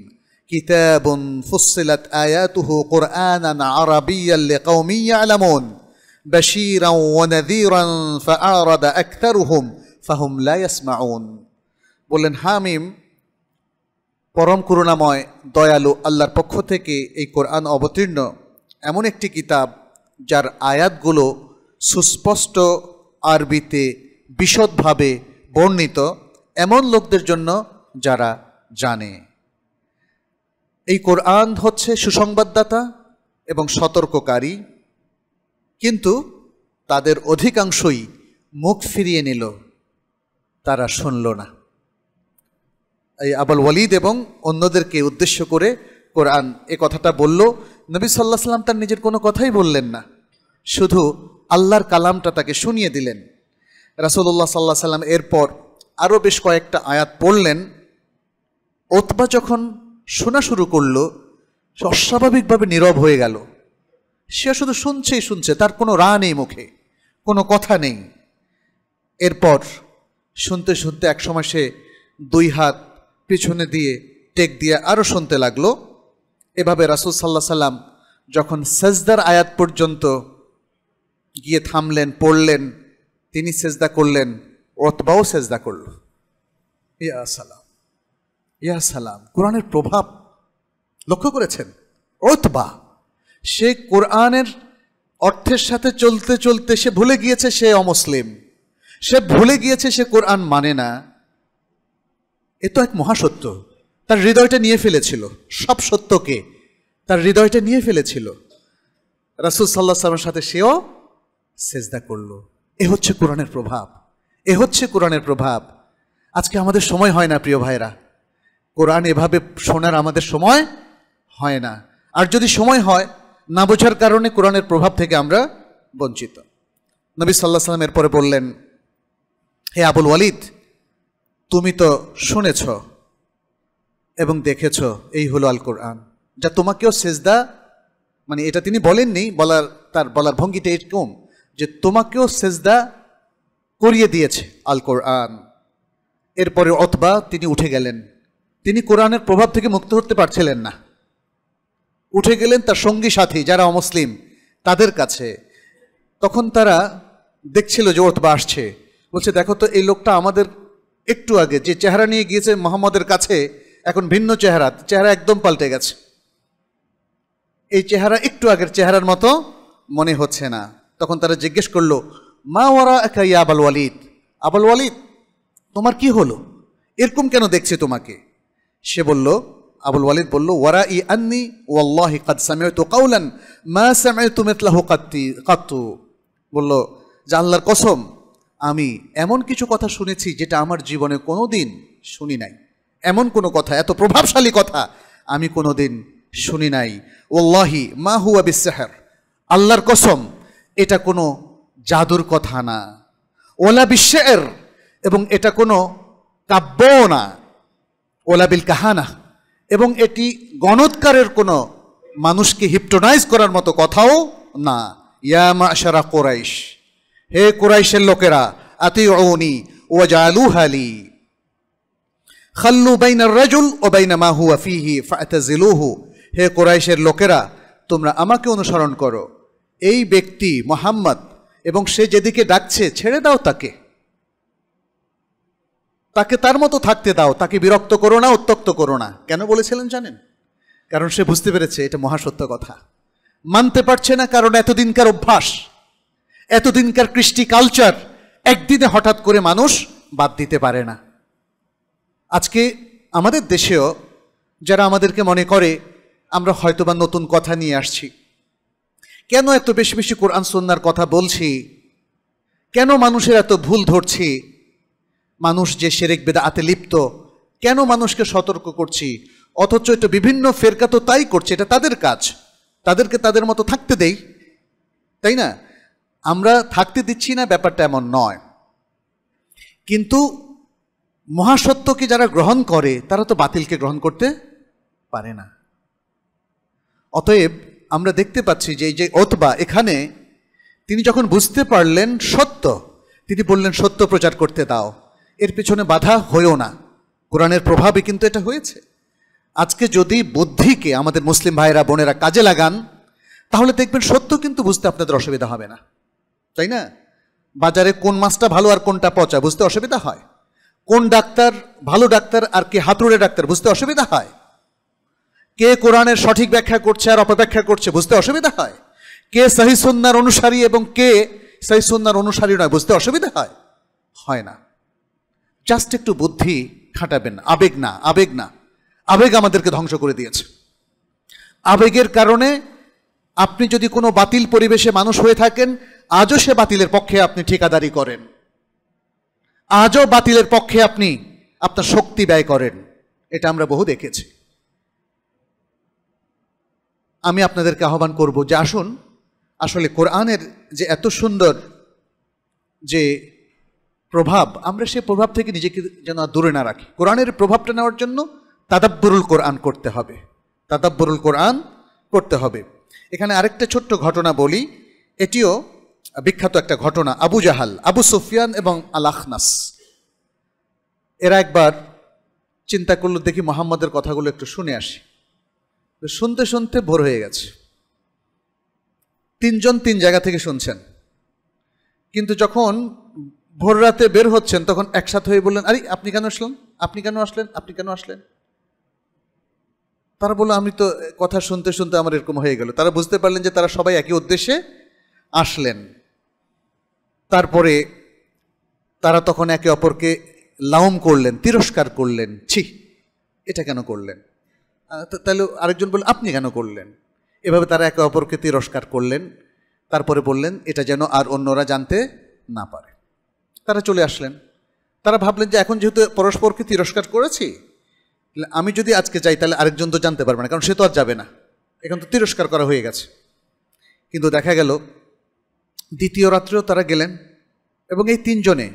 كتاب فصلت آياته قرآنا عربيا لقوم يعلمون بشيرا ونذيرا فأعرض أكثرهم ফাহুম লাইয়াসমাউন বললেন হামিম হ্যাঁ পরম করুণাময় দয়ালু আল্লাহর পক্ষ থেকে এই কোরআন অবতীর্ণ এমন একটি কিতাব যার আয়াতগুলো সুস্পষ্ট আরবিতে বিশদভাবে বর্ণিত এমন লোকদের জন্য যারা জানে এই কোরআন হচ্ছে সুসংবাদদাতা এবং সতর্ককারী কিন্তু তাদের অধিকাংশই মুখ ফিরিয়ে নিল তারা শুনল না এই আবুল ওয়ালিদ এবং অন্যদেরকে উদ্দেশ্য করে কোরআন এ কথাটা বলল নবী সাল্লাহ সাল্লাম তার নিজের কোনো কথাই বললেন না শুধু আল্লাহর কালামটা তাকে শুনিয়ে দিলেন রাসুল্লাহ সাল্লাহ সাল্লাম এরপর আরও বেশ কয়েকটা আয়াত পড়লেন ওতবা যখন শোনা শুরু করলো সে অস্বাভাবিকভাবে নীরব হয়ে গেল সে শুধু শুনছেই শুনছে তার কোনো রা নেই মুখে কোনো কথা নেই এরপর শুনতে শুনতে একসময় সে দুই হাত পিছনে দিয়ে টেক দিয়ে আরও শুনতে লাগলো এভাবে রাসুল সাল্লাহ সাল্লাম যখন সেজদার আয়াত পর্যন্ত গিয়ে থামলেন পড়লেন তিনি সেজদা করলেন অতবাও সেজদা করল ইয়া সালাম ইয়া সালাম কোরআনের প্রভাব লক্ষ্য করেছেন অতবা সে কোরআনের অর্থের সাথে চলতে চলতে সে ভুলে গিয়েছে সে অমুসলিম সে ভুলে গিয়েছে সে কোরআন মানে না এ তো এক মহাসত্য তার হৃদয়টা নিয়ে ফেলেছিল সব সত্যকে তার হৃদয়টা নিয়ে ফেলেছিল রাসুল সাল্লাহ সাল্লামের সাথে সেও সেজদা করল এ হচ্ছে কোরআনের প্রভাব এ হচ্ছে কোরআনের প্রভাব আজকে আমাদের সময় হয় না প্রিয় ভাইরা কোরআন এভাবে শোনার আমাদের সময় হয় না আর যদি সময় হয় না বোঝার কারণে কোরআনের প্রভাব থেকে আমরা বঞ্চিত নবী সাল্লাহ সাল্লাম এরপরে বললেন হে আবুল ওয়ালিদ তুমি তো শুনেছ এবং দেখেছ এই হলো আল কোরআন যা তোমাকেও সেজদা মানে এটা তিনি বলেননি বলার তার বলার ভঙ্গিটা এরকম যে তোমাকেও সেজদা করিয়ে দিয়েছে আল কোরআন এরপরে অথবা তিনি উঠে গেলেন তিনি কোরআনের প্রভাব থেকে মুক্ত হতে পারছিলেন না উঠে গেলেন তার সঙ্গী সাথী যারা অমুসলিম তাদের কাছে তখন তারা দেখছিল যে অথবা আসছে বলছে দেখো তো এই লোকটা আমাদের একটু আগে যে চেহারা নিয়ে গিয়েছে মোহাম্মদের কাছে এখন ভিন্ন চেহারা চেহারা একদম পাল্টে গেছে এই চেহারা একটু আগের চেহারার মতো মনে হচ্ছে না তখন তারা জিজ্ঞেস করলো মা ওরা একা ইয়া আবাল ওয়ালিদ আবাল ওয়ালিদ তোমার কি হলো এরকম কেন দেখছে তোমাকে সে বলল আবুল ওয়ালিদ বলল ওয়ারা ই আন্নি ওয়াল্লাহি কাদ সামে তো কাউলান মা সামে তুমি কাত্তি কাত্তু বলল যে আল্লাহর কসম আমি এমন কিছু কথা শুনেছি যেটা আমার জীবনে কোনো দিন শুনি নাই এমন কোনো কথা এত প্রভাবশালী কথা আমি কোনো দিন শুনি নাই ওল্লাহি মা হুয়া বিশ্বাহের আল্লাহর কসম এটা কোনো জাদুর কথা না ওলা বিশ্বের এবং এটা কোনো কাব্যও না ওলা বিল কাহানা এবং এটি গণৎকারের কোনো মানুষকে হিপটোনাইজ করার মতো কথাও না ইয়া মা আশারা কোরাইশ হে কুরাইশের লোকেরা আতি ওনি ও জালু হালি খাল্লু বাইনা রাজুল ও বাইনা মাহু আফিহি ফাতাজিলুহু হে কোরাইশের লোকেরা তোমরা আমাকে অনুসরণ করো এই ব্যক্তি মোহাম্মদ এবং সে যেদিকে ডাকছে ছেড়ে দাও তাকে তাকে তার মতো থাকতে দাও তাকে বিরক্ত করো না উত্তক্ত করো না কেন বলেছিলেন জানেন কারণ সে বুঝতে পেরেছে এটা মহাসত্য কথা মানতে পারছে না কারণ এতদিনকার অভ্যাস এতদিনকার কৃষ্টি কালচার একদিনে হঠাৎ করে মানুষ বাদ দিতে পারে না আজকে আমাদের দেশেও যারা আমাদেরকে মনে করে আমরা হয়তোবা নতুন কথা নিয়ে আসছি কেন এত বেশি বেশি কোরআন সন্ন্যার কথা বলছি কেন মানুষের এত ভুল ধরছি মানুষ যে সেরেক বেদাতে লিপ্ত কেন মানুষকে সতর্ক করছি অথচ এটা বিভিন্ন ফেরকা তো তাই করছে এটা তাদের কাজ তাদেরকে তাদের মতো থাকতে দেই তাই না আমরা থাকতে দিচ্ছি না ব্যাপারটা এমন নয় কিন্তু মহাসত্যকে যারা গ্রহণ করে তারা তো বাতিলকে গ্রহণ করতে পারে না অতএব আমরা দেখতে পাচ্ছি যে এই যে অথবা এখানে তিনি যখন বুঝতে পারলেন সত্য তিনি বললেন সত্য প্রচার করতে দাও এর পেছনে বাধা হয়েও না কোরআনের প্রভাবে কিন্তু এটা হয়েছে আজকে যদি বুদ্ধিকে আমাদের মুসলিম ভাইরা বোনেরা কাজে লাগান তাহলে দেখবেন সত্য কিন্তু বুঝতে আপনাদের অসুবিধা হবে না তাই না বাজারে কোন মাছটা ভালো আর কোনটা পচা বুঝতে অসুবিধা হয় কোন ডাক্তার ভালো ডাক্তার আর কে হাতুড়ে ডাক্তার বুঝতে অসুবিধা হয় কে কোরআনের সঠিক ব্যাখ্যা করছে আর অপব্যাখ্যা করছে বুঝতে অসুবিধা হয় কে সহিসন্নার অনুসারী এবং কে সহিসন্নার অনুসারী নয় বুঝতে অসুবিধা হয় হয় না জাস্ট একটু বুদ্ধি খাটাবেন আবেগ না আবেগ না আবেগ আমাদেরকে ধ্বংস করে দিয়েছে আবেগের কারণে আপনি যদি কোনো বাতিল পরিবেশে মানুষ হয়ে থাকেন আজও সে বাতিলের পক্ষে আপনি ঠিকাদারি করেন আজও বাতিলের পক্ষে আপনি আপনার শক্তি ব্যয় করেন এটা আমরা বহু দেখেছি আমি আপনাদেরকে আহ্বান করব যে আসুন আসলে কোরআনের যে এত সুন্দর যে প্রভাব আমরা সেই প্রভাব থেকে নিজেকে যেন দূরে না রাখি কোরআনের প্রভাবটা নেওয়ার জন্য তাদাব্বরুল কোরআন করতে হবে তাদাব্বরুল কোরআন করতে হবে এখানে আরেকটা ছোট্ট ঘটনা বলি এটিও বিখ্যাত একটা ঘটনা আবু জাহাল আবু সুফিয়ান এবং আলাখনাস এরা একবার চিন্তা করলো দেখি মোহাম্মদের কথাগুলো একটু শুনে আসি শুনতে শুনতে ভোর হয়ে গেছে তিনজন তিন জায়গা থেকে শুনছেন কিন্তু যখন ভোর রাতে বের হচ্ছেন তখন একসাথে হয়ে বললেন আরে আপনি কেন আসলেন আপনি কেন আসলেন আপনি কেন আসলেন তারা বললো আমি তো কথা শুনতে শুনতে আমার এরকম হয়ে গেল তারা বুঝতে পারলেন যে তারা সবাই একই উদ্দেশ্যে আসলেন তারপরে তারা তখন একে অপরকে লাউম করলেন তিরস্কার করলেন ছি এটা কেন করলেন তাহলে আরেকজন বলল আপনি কেন করলেন এভাবে তারা একে অপরকে তিরস্কার করলেন তারপরে বললেন এটা যেন আর অন্যরা জানতে না পারে তারা চলে আসলেন তারা ভাবলেন যে এখন যেহেতু পরস্পরকে তিরস্কার করেছি আমি যদি আজকে যাই তাহলে আরেকজন তো জানতে পারবে না কারণ সে তো আর যাবে না এখন তো তিরস্কার করা হয়ে গেছে কিন্তু দেখা গেল দ্বিতীয় রাত্রেও তারা গেলেন এবং এই তিনজনে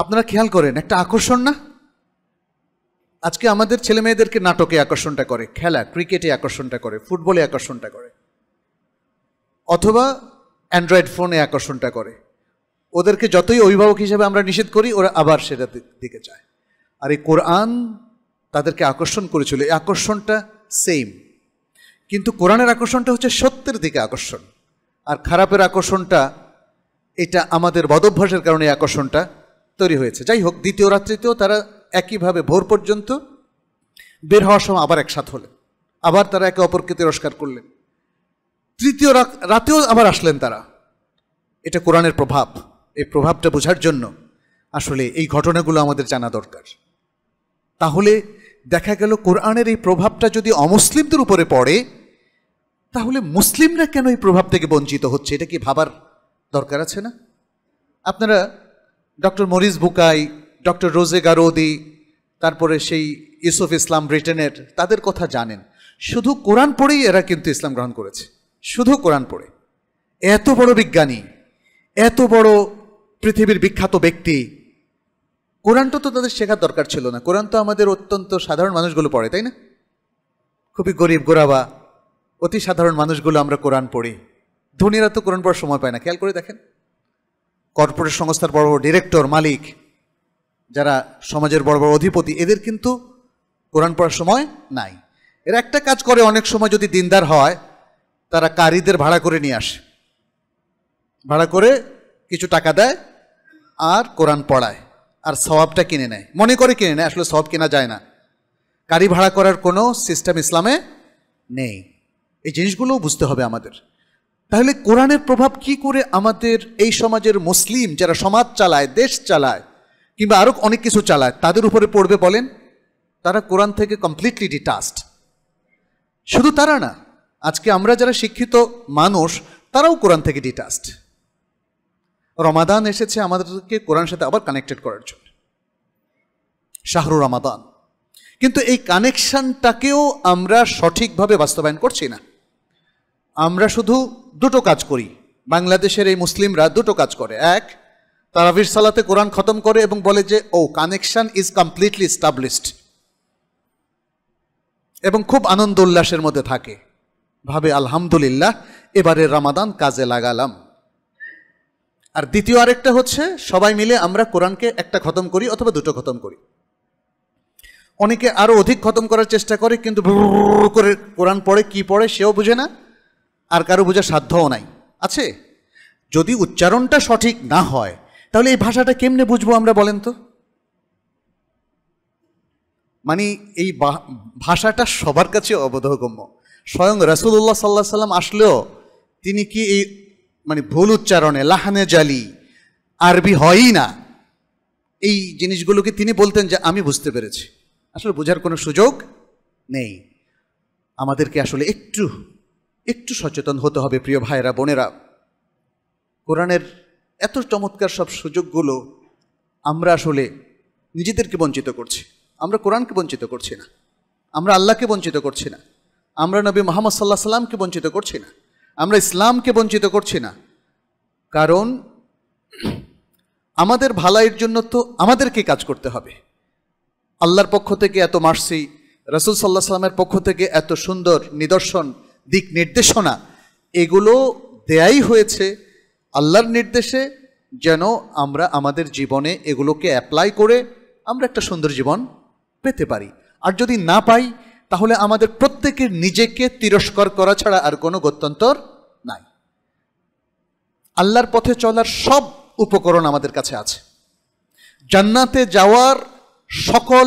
আপনারা খেয়াল করেন একটা আকর্ষণ না আজকে আমাদের ছেলে মেয়েদেরকে নাটকে আকর্ষণটা করে খেলা ক্রিকেটে আকর্ষণটা করে ফুটবলে আকর্ষণটা করে অথবা অ্যান্ড্রয়েড ফোনে আকর্ষণটা করে ওদেরকে যতই অভিভাবক হিসেবে আমরা নিষেধ করি ওরা আবার সেটা দিকে যায় আর এই কোরআন তাদেরকে আকর্ষণ করেছিল এই আকর্ষণটা সেম কিন্তু কোরআনের আকর্ষণটা হচ্ছে সত্যের দিকে আকর্ষণ আর খারাপের আকর্ষণটা এটা আমাদের বদভ্যাসের কারণে আকর্ষণটা তৈরি হয়েছে যাই হোক দ্বিতীয় রাত্রিতেও তারা একইভাবে ভোর পর্যন্ত বের হওয়ার সময় আবার একসাথ হলেন আবার তারা একে অপরকে তিরস্কার করলেন তৃতীয় রাতেও আবার আসলেন তারা এটা কোরআনের প্রভাব এই প্রভাবটা বোঝার জন্য আসলে এই ঘটনাগুলো আমাদের জানা দরকার তাহলে দেখা গেল কোরআনের এই প্রভাবটা যদি অমুসলিমদের উপরে পড়ে তাহলে মুসলিমরা কেন এই প্রভাব থেকে বঞ্চিত হচ্ছে এটা কি ভাবার দরকার আছে না আপনারা ডক্টর মরিস বুকাই ডক্টর রোজে গারোদি তারপরে সেই ইউসুফ ইসলাম ব্রিটেনের তাদের কথা জানেন শুধু কোরআন পড়েই এরা কিন্তু ইসলাম গ্রহণ করেছে শুধু কোরআন পড়ে এত বড় বিজ্ঞানী এত বড় পৃথিবীর বিখ্যাত ব্যক্তি কোরআনটা তো তাদের শেখার দরকার ছিল না কোরআন তো আমাদের অত্যন্ত সাধারণ মানুষগুলো পড়ে তাই না খুবই গরিব গোরাবা অতি সাধারণ মানুষগুলো আমরা কোরআন পড়ি ধনীরা তো কোরআন পড়ার সময় পায় না খেয়াল করে দেখেন কর্পোরেট সংস্থার বড় বড় ডিরেক্টর মালিক যারা সমাজের বড় বড় অধিপতি এদের কিন্তু কোরআন পড়ার সময় নাই এরা একটা কাজ করে অনেক সময় যদি দিনদার হয় তারা কারিদের ভাড়া করে নিয়ে আসে ভাড়া করে কিছু টাকা দেয় আর কোরআন পড়ায় আর সবাবটা কিনে নেয় মনে করে কিনে নেয় আসলে সব কেনা যায় না গাড়ি ভাড়া করার কোনো সিস্টেম ইসলামে নেই এই জিনিসগুলোও বুঝতে হবে আমাদের তাহলে কোরআনের প্রভাব কি করে আমাদের এই সমাজের মুসলিম যারা সমাজ চালায় দেশ চালায় কিংবা আরও অনেক কিছু চালায় তাদের উপরে পড়বে বলেন তারা কোরআন থেকে কমপ্লিটলি ডিটাস্ট শুধু তারা না আজকে আমরা যারা শিক্ষিত মানুষ তারাও কোরআন থেকে ডিটাস্ট রমাদান এসেছে আমাদেরকে কোরআন সাথে আবার কানেক্টেড করার জন্য শাহরু রমাদান কিন্তু এই কানেকশানটাকেও আমরা সঠিকভাবে বাস্তবায়ন করছি না আমরা শুধু দুটো কাজ করি বাংলাদেশের এই মুসলিমরা দুটো কাজ করে এক তারাবির সালাতে কোরআন খতম করে এবং বলে যে ও কানেকশন ইজ কমপ্লিটলি স্টাবলিশড এবং খুব আনন্দ উল্লাসের মধ্যে থাকে ভাবে আলহামদুলিল্লাহ এবারে রামাদান কাজে লাগালাম আর দ্বিতীয় আরেকটা হচ্ছে সবাই মিলে আমরা কোরআনকে একটা খতম করি অথবা দুটো খতম করি অনেকে আরও অধিক খতম করার চেষ্টা করে কিন্তু করে কোরআন পড়ে কি পড়ে সেও বুঝে না আর কারো বোঝার সাধ্যও নাই আছে যদি উচ্চারণটা সঠিক না হয় তাহলে এই ভাষাটা কেমনে বুঝবো আমরা বলেন তো মানে এই ভাষাটা সবার কাছে অবধগম্য স্বয়ং রাসুল্লাহ সাল্লাহ সাল্লাম আসলেও তিনি কি এই মানে ভুল উচ্চারণে লাহানে জালি আরবি হয়ই না এই জিনিসগুলোকে তিনি বলতেন যে আমি বুঝতে পেরেছি আসলে বোঝার কোনো সুযোগ নেই আমাদেরকে আসলে একটু একটু সচেতন হতে হবে প্রিয় ভাইরা বোনেরা কোরআনের এত চমৎকার সব সুযোগগুলো আমরা আসলে নিজেদেরকে বঞ্চিত করছি আমরা কোরআনকে বঞ্চিত করছি না আমরা আল্লাহকে বঞ্চিত করছি না আমরা নবী মোহাম্মদ সাল্লাহ সাল্লামকে বঞ্চিত করছি না আমরা ইসলামকে বঞ্চিত করছি না কারণ আমাদের ভালাইয়ের জন্য তো আমাদেরকে কাজ করতে হবে আল্লাহর পক্ষ থেকে এত মার্সি রসুল সাল্লাহ সাল্লামের পক্ষ থেকে এত সুন্দর নিদর্শন দিক নির্দেশনা এগুলো দেয়াই হয়েছে আল্লাহর নির্দেশে যেন আমরা আমাদের জীবনে এগুলোকে অ্যাপ্লাই করে আমরা একটা সুন্দর জীবন পেতে পারি আর যদি না পাই তাহলে আমাদের প্রত্যেকের নিজেকে তিরস্কার করা ছাড়া আর কোনো গত্যন্তর নাই আল্লাহর পথে চলার সব উপকরণ আমাদের কাছে আছে জান্নাতে যাওয়ার সকল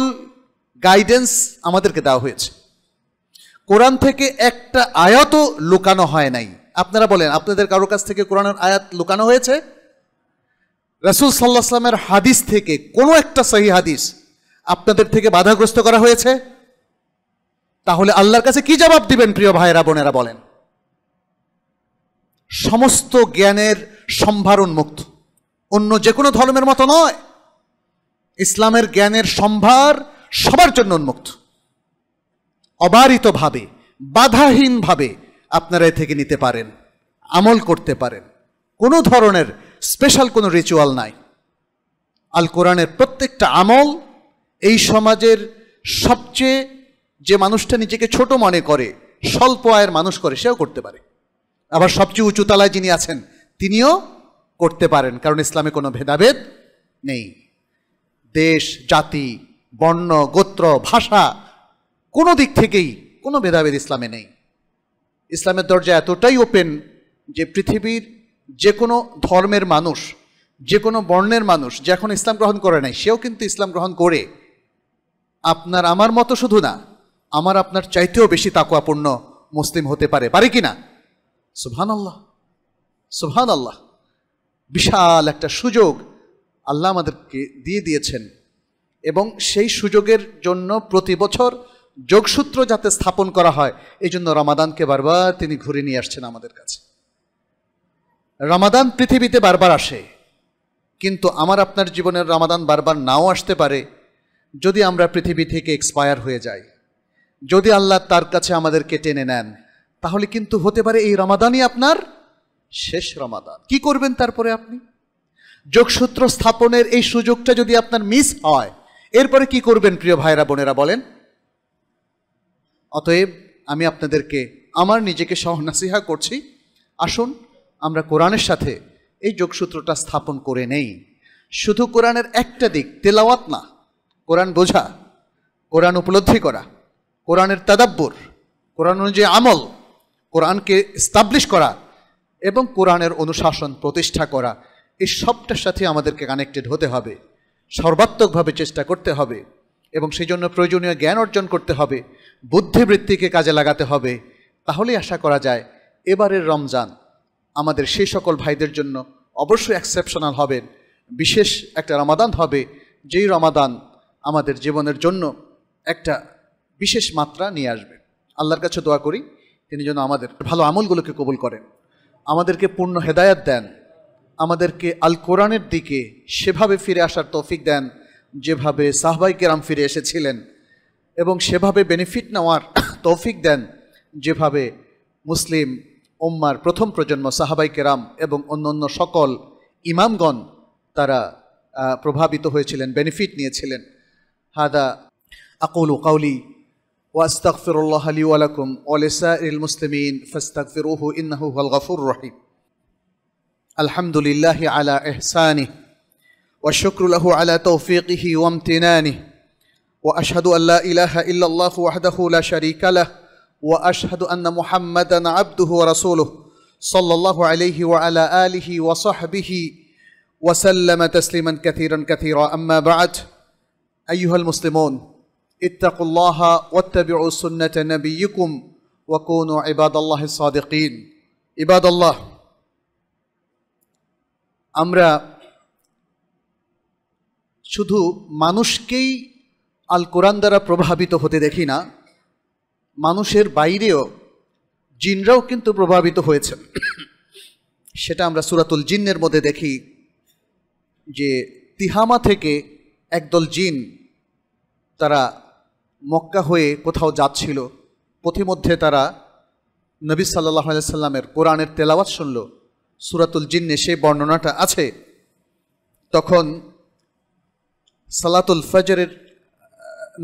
গাইডেন্স আমাদেরকে দেওয়া হয়েছে কোরআন থেকে একটা আয়াতও লুকানো হয় নাই আপনারা বলেন আপনাদের কারো কাছ থেকে কোরআনের আয়াত লুকানো হয়েছে রাসুল সাল্লাহ হাদিস থেকে কোনো একটা সহি হাদিস আপনাদের থেকে বাধাগ্রস্ত করা হয়েছে তাহলে আল্লাহর কাছে কি জবাব দিবেন প্রিয় ভাইয়েরা বোনেরা বলেন সমস্ত জ্ঞানের সম্ভার উন্মুক্ত অন্য যে কোনো ধর্মের মতো নয় ইসলামের জ্ঞানের সম্ভার সবার জন্য উন্মুক্ত অবারিতভাবে বাধাহীনভাবে আপনারা এ থেকে নিতে পারেন আমল করতে পারেন কোনো ধরনের স্পেশাল কোনো রিচুয়াল নাই আল কোরআনের প্রত্যেকটা আমল এই সমাজের সবচেয়ে যে মানুষটা নিজেকে ছোট মনে করে স্বল্প আয়ের মানুষ করে সেও করতে পারে আবার সবচেয়ে উঁচু তালায় যিনি আছেন তিনিও করতে পারেন কারণ ইসলামে কোনো ভেদাভেদ নেই দেশ জাতি বর্ণ গোত্র ভাষা কোনো দিক থেকেই কোনো ভেদাভেদ ইসলামে নেই ইসলামের দরজা এতটাই ওপেন যে পৃথিবীর যে কোনো ধর্মের মানুষ যে কোনো বর্ণের মানুষ যে এখন ইসলাম গ্রহণ করে নাই সেও কিন্তু ইসলাম গ্রহণ করে আপনার আমার মতো শুধু না আমার আপনার চাইতেও বেশি তাকুয়াপূর্ণ মুসলিম হতে পারে পারে কি না সুহান আল্লাহ সুহান আল্লাহ বিশাল একটা সুযোগ আল্লাহ আমাদেরকে দিয়ে দিয়েছেন এবং সেই সুযোগের জন্য প্রতি বছর যোগসূত্র যাতে স্থাপন করা হয় এই জন্য রমাদানকে বারবার তিনি ঘুরে নিয়ে আসছেন আমাদের কাছে রমাদান পৃথিবীতে বারবার আসে কিন্তু আমার আপনার জীবনের রমাদান বারবার নাও আসতে পারে যদি আমরা পৃথিবী থেকে এক্সপায়ার হয়ে যাই যদি আল্লাহ তার কাছে আমাদেরকে টেনে নেন তাহলে কিন্তু হতে পারে এই রমাদানই আপনার শেষ রমাদান কি করবেন তারপরে আপনি যোগসূত্র স্থাপনের এই সুযোগটা যদি আপনার মিস হয় এরপরে কি করবেন প্রিয় ভাইরা বোনেরা বলেন অতএব আমি আপনাদেরকে আমার নিজেকে সহনাসিহা করছি আসুন আমরা কোরআনের সাথে এই যোগসূত্রটা স্থাপন করে নেই শুধু কোরআনের একটা দিক তেলাওয়াত না কোরআন বোঝা কোরআন উপলব্ধি করা কোরআনের তাদাব্বর কোরআন অনুযায়ী আমল কোরআনকে স্টাবলিশ করা এবং কোরআনের অনুশাসন প্রতিষ্ঠা করা এই সবটার সাথে আমাদেরকে কানেক্টেড হতে হবে সর্বাত্মকভাবে চেষ্টা করতে হবে এবং সেই জন্য প্রয়োজনীয় জ্ঞান অর্জন করতে হবে বুদ্ধিবৃত্তিকে কাজে লাগাতে হবে তাহলেই আশা করা যায় এবারের রমজান আমাদের সেই সকল ভাইদের জন্য অবশ্যই এক্সেপশনাল হবেন বিশেষ একটা রমাদান হবে যেই রমাদান আমাদের জীবনের জন্য একটা বিশেষ মাত্রা নিয়ে আসবে আল্লাহর কাছে দোয়া করি তিনি যেন আমাদের ভালো আমলগুলোকে কবুল করেন আমাদেরকে পূর্ণ হেদায়াত দেন আমাদেরকে আল কোরআনের দিকে সেভাবে ফিরে আসার তৌফিক দেন যেভাবে সাহবাই কেরাম ফিরে এসেছিলেন এবং সেভাবে বেনিফিট নেওয়ার [COUGHS] তৌফিক দেন যেভাবে মুসলিম ওম্মার প্রথম প্রজন্ম সাহাবাই কেরাম এবং অন্যান্য সকল ইমামগণ তারা প্রভাবিত হয়েছিলেন বেনিফিট নিয়েছিলেন হাদা আকুল কাউলি ওয়াস্তাকফির আলী ওলেসা মুসলিমিন ফাস্তাকফির ওহু ইন্নাহু আল গফুর রহিম আলহামদুলিল্লাহ আলা এহসানি ওয়াশুকরুল্লাহু আলা ওয়া ইমতিনানিহি واشهد ان لا اله الا الله وحده لا شريك له واشهد ان محمدا عبده ورسوله صلى الله عليه وعلى اله وصحبه وسلم تسليما كثيرا كثيرا اما بعد ايها المسلمون اتقوا الله واتبعوا سنه نبيكم وكونوا عباد الله الصادقين عباد الله আমরা শুধু মানুষকেই আল কোরআন দ্বারা প্রভাবিত হতে দেখি না মানুষের বাইরেও জিনরাও কিন্তু প্রভাবিত হয়েছে সেটা আমরা সুরাতুল জিন্নের মধ্যে দেখি যে তিহামা থেকে একদল জিন তারা মক্কা হয়ে কোথাও যাচ্ছিল পথিমধ্যে তারা নবী সাল্লাহ সাল্লামের কোরআনের তেলাওয়াত শুনল সুরাতুল জিন্নে সে বর্ণনাটা আছে তখন সালাতুল ফজরের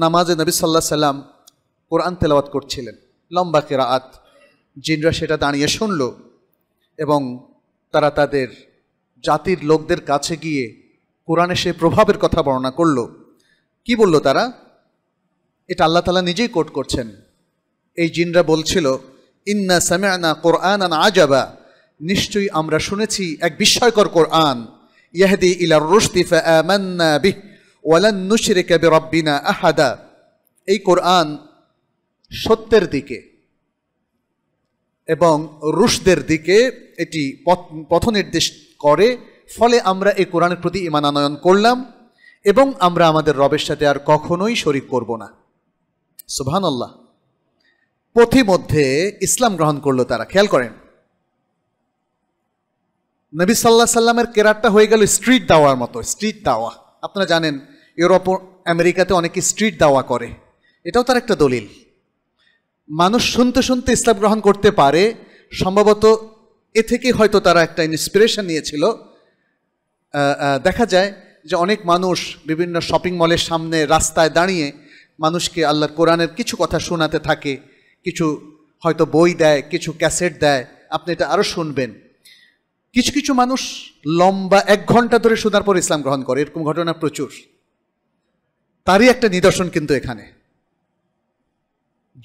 নামাজে নবী সাল্লাহ সাল্লাম কোরআন তেলাওয়াত করছিলেন লম্বা কেরাআত জিনরা সেটা দাঁড়িয়ে শুনল এবং তারা তাদের জাতির লোকদের কাছে গিয়ে কোরআনে সে প্রভাবের কথা বর্ণনা করল কি বলল তারা এটা আল্লাহ তালা নিজেই কোট করছেন এই জিনরা বলছিল ইন্না সামিয়ানা কোরআন আজাবা নিশ্চয়ই আমরা শুনেছি এক বিস্ময়কর কোরআন ইয়াহদি ইলা রুশদি আমান্না বিহ ওয়ালান নুশরে কাবে রব্বিনা আহাদা এই কোরআন সত্যের দিকে এবং রুশদের দিকে এটি পথ নির্দেশ করে ফলে আমরা এই কোরআনের প্রতি ইমানানয়ন করলাম এবং আমরা আমাদের রবের সাথে আর কখনোই শরিক করব না সুবহান আল্লাহ পথিমধ্যে ইসলাম গ্রহণ করলো তারা খেয়াল করেন নবী সাল্লাহ সাল্লামের কেরাটটা হয়ে গেল স্ট্রিট দাওয়ার মতো স্ট্রিট দাওয়া আপনারা জানেন ইউরোপ আমেরিকাতে অনেকে স্ট্রিট দাওয়া করে এটাও তার একটা দলিল মানুষ শুনতে শুনতে ইসলাম গ্রহণ করতে পারে সম্ভবত এ থেকে হয়তো তারা একটা ইন্সপিরেশন নিয়েছিল দেখা যায় যে অনেক মানুষ বিভিন্ন শপিং মলের সামনে রাস্তায় দাঁড়িয়ে মানুষকে আল্লাহর কোরআনের কিছু কথা শোনাতে থাকে কিছু হয়তো বই দেয় কিছু ক্যাসেট দেয় আপনি এটা আরও শুনবেন কিছু কিছু মানুষ লম্বা এক ঘন্টা ধরে শোনার পর ইসলাম গ্রহণ করে এরকম ঘটনা প্রচুর তারই একটা নিদর্শন কিন্তু এখানে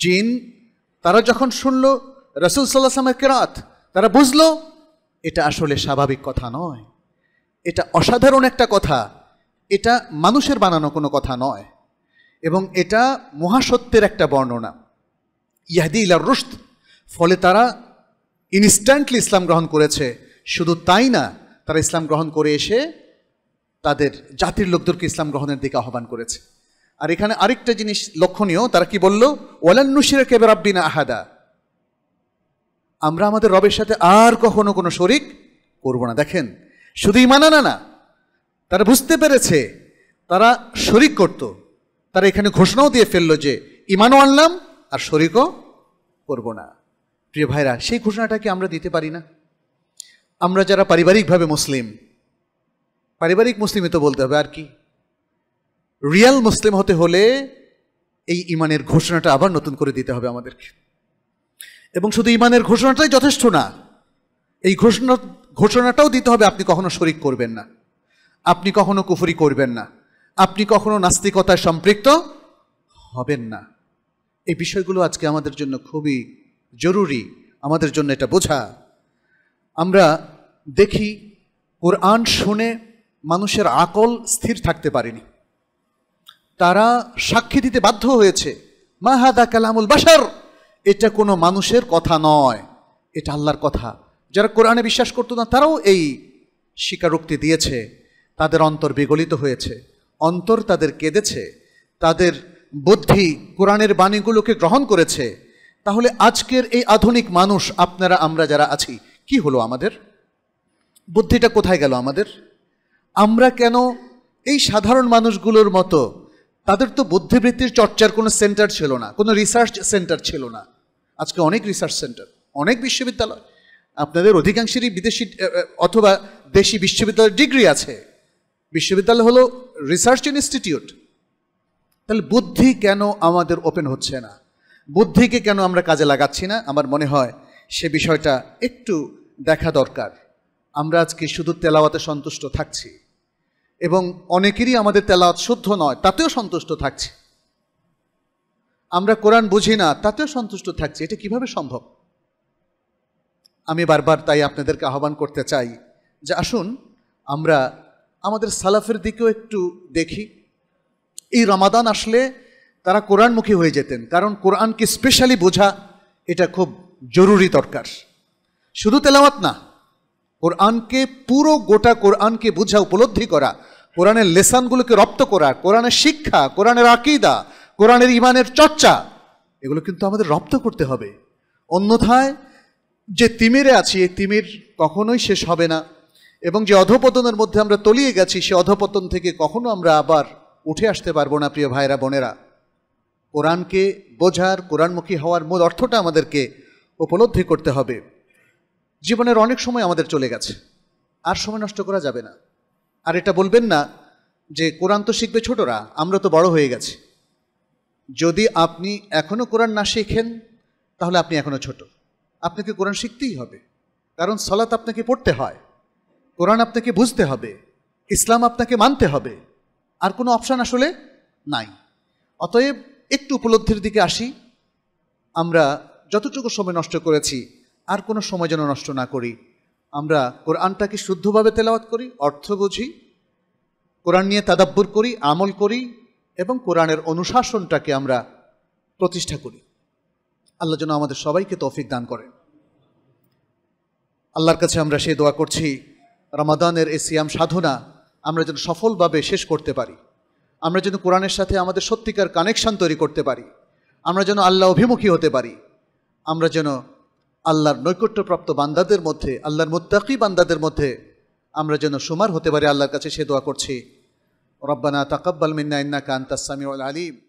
জিন তারা যখন শুনল রসুল সাল্লাহ সালামের কেরাত তারা বুঝলো এটা আসলে স্বাভাবিক কথা নয় এটা অসাধারণ একটা কথা এটা মানুষের বানানো কোনো কথা নয় এবং এটা মহাসত্যের একটা বর্ণনা ইয়াহদি ইলার রুশদ ফলে তারা ইনস্ট্যান্টলি ইসলাম গ্রহণ করেছে শুধু তাই না তারা ইসলাম গ্রহণ করে এসে তাদের জাতির লোকদেরকে ইসলাম গ্রহণের দিকে আহ্বান করেছে আর এখানে আরেকটা জিনিস লক্ষণীয় তারা কি বলল ওয়ালান্নুশিরা কেবের আব্বিনা আহাদা আমরা আমাদের রবের সাথে আর কখনো কোনো শরিক করব না দেখেন শুধু ইমানা না না তারা বুঝতে পেরেছে তারা শরিক করত তারা এখানে ঘোষণাও দিয়ে ফেললো যে ইমানও আনলাম আর শরিকও করব না প্রিয় ভাইরা সেই ঘোষণাটা কি আমরা দিতে পারি না আমরা যারা পারিবারিকভাবে মুসলিম পারিবারিক মুসলিমই তো বলতে হবে আর কি রিয়াল মুসলিম হতে হলে এই ইমানের ঘোষণাটা আবার নতুন করে দিতে হবে আমাদেরকে এবং শুধু ইমানের ঘোষণাটাই যথেষ্ট না এই ঘোষণা ঘোষণাটাও দিতে হবে আপনি কখনো শরিক করবেন না আপনি কখনো কুফুরি করবেন না আপনি কখনো নাস্তিকতায় সম্পৃক্ত হবেন না এই বিষয়গুলো আজকে আমাদের জন্য খুবই জরুরি আমাদের জন্য এটা বোঝা আমরা দেখি কোরআন শুনে মানুষের আকল স্থির থাকতে পারেনি তারা সাক্ষী দিতে বাধ্য হয়েছে মাহাদা কালামুল বাসার এটা কোনো মানুষের কথা নয় এটা আল্লাহর কথা যারা কোরআনে বিশ্বাস করতো না তারাও এই স্বীকারোক্তি দিয়েছে তাদের অন্তর বিগলিত হয়েছে অন্তর তাদের কেঁদেছে তাদের বুদ্ধি কোরআনের বাণীগুলোকে গ্রহণ করেছে তাহলে আজকের এই আধুনিক মানুষ আপনারা আমরা যারা আছি কি হলো আমাদের বুদ্ধিটা কোথায় গেল আমাদের আমরা কেন এই সাধারণ মানুষগুলোর মতো তাদের তো বুদ্ধিবৃত্তির চর্চার কোনো সেন্টার ছিল না কোনো রিসার্চ সেন্টার ছিল না আজকে অনেক রিসার্চ সেন্টার অনেক বিশ্ববিদ্যালয় আপনাদের অধিকাংশেরই বিদেশি অথবা দেশি বিশ্ববিদ্যালয়ের ডিগ্রি আছে বিশ্ববিদ্যালয় হলো রিসার্চ ইনস্টিটিউট তাহলে বুদ্ধি কেন আমাদের ওপেন হচ্ছে না বুদ্ধিকে কেন আমরা কাজে লাগাচ্ছি না আমার মনে হয় সে বিষয়টা একটু দেখা দরকার আমরা আজকে শুধু তেলাওয়াতে সন্তুষ্ট থাকছি এবং অনেকেরই আমাদের তেলাওয়াত শুদ্ধ নয় তাতেও সন্তুষ্ট থাকছে আমরা কোরআন বুঝি না তাতেও সন্তুষ্ট থাকছি এটা কিভাবে সম্ভব আমি বারবার তাই আপনাদেরকে আহ্বান করতে চাই যে আসুন আমরা আমাদের সালাফের দিকেও একটু দেখি এই রমাদান আসলে তারা কোরআনমুখী হয়ে যেতেন কারণ কোরআনকে স্পেশালি বোঝা এটা খুব জরুরি দরকার শুধু তেলাওয়াত না কোরআনকে পুরো গোটা কোরআনকে বোঝা উপলব্ধি করা কোরআনের লেসানগুলোকে রপ্ত করা কোরআনের শিক্ষা কোরআনের আকিদা কোরআনের ইমানের চর্চা এগুলো কিন্তু আমাদের রপ্ত করতে হবে অন্যথায় যে তিমিরে আছি এই তিমির কখনোই শেষ হবে না এবং যে অধপতনের মধ্যে আমরা তলিয়ে গেছি সে অধপতন থেকে কখনো আমরা আবার উঠে আসতে পারবো না প্রিয় ভাইরা বোনেরা কোরআনকে বোঝার কোরআনমুখী হওয়ার মূল অর্থটা আমাদেরকে উপলব্ধি করতে হবে জীবনের অনেক সময় আমাদের চলে গেছে আর সময় নষ্ট করা যাবে না আর এটা বলবেন না যে কোরআন তো শিখবে ছোটরা আমরা তো বড় হয়ে গেছি যদি আপনি এখনও কোরআন না শিখেন তাহলে আপনি এখনও ছোট আপনাকে কোরআন শিখতেই হবে কারণ সলাত আপনাকে পড়তে হয় কোরআন আপনাকে বুঝতে হবে ইসলাম আপনাকে মানতে হবে আর কোনো অপশান আসলে নাই অতএব একটু উপলব্ধির দিকে আসি আমরা যতটুকু সময় নষ্ট করেছি আর কোনো সময় যেন নষ্ট না করি আমরা কোরআনটাকে শুদ্ধভাবে তেলাওয়াত করি অর্থ বুঝি কোরআন নিয়ে তাদাব্বুর করি আমল করি এবং কোরআনের অনুশাসনটাকে আমরা প্রতিষ্ঠা করি আল্লাহ যেন আমাদের সবাইকে তৌফিক দান করেন আল্লাহর কাছে আমরা সে দোয়া করছি রমাদানের এই সিয়াম সাধনা আমরা যেন সফলভাবে শেষ করতে পারি আমরা যেন কোরআনের সাথে আমাদের সত্যিকার কানেকশান তৈরি করতে পারি আমরা যেন আল্লাহ অভিমুখী হতে পারি আমরা যেন আল্লাহর নৈকট্যপ্রাপ্ত বান্দাদের মধ্যে আল্লাহর মুত্তাকি বান্দাদের মধ্যে আমরা যেন সুমার হতে পারি আল্লাহর কাছে সে দোয়া করছি রব্বানা তাকাব্বাল মিন্না ইন্না আনতাস আলিম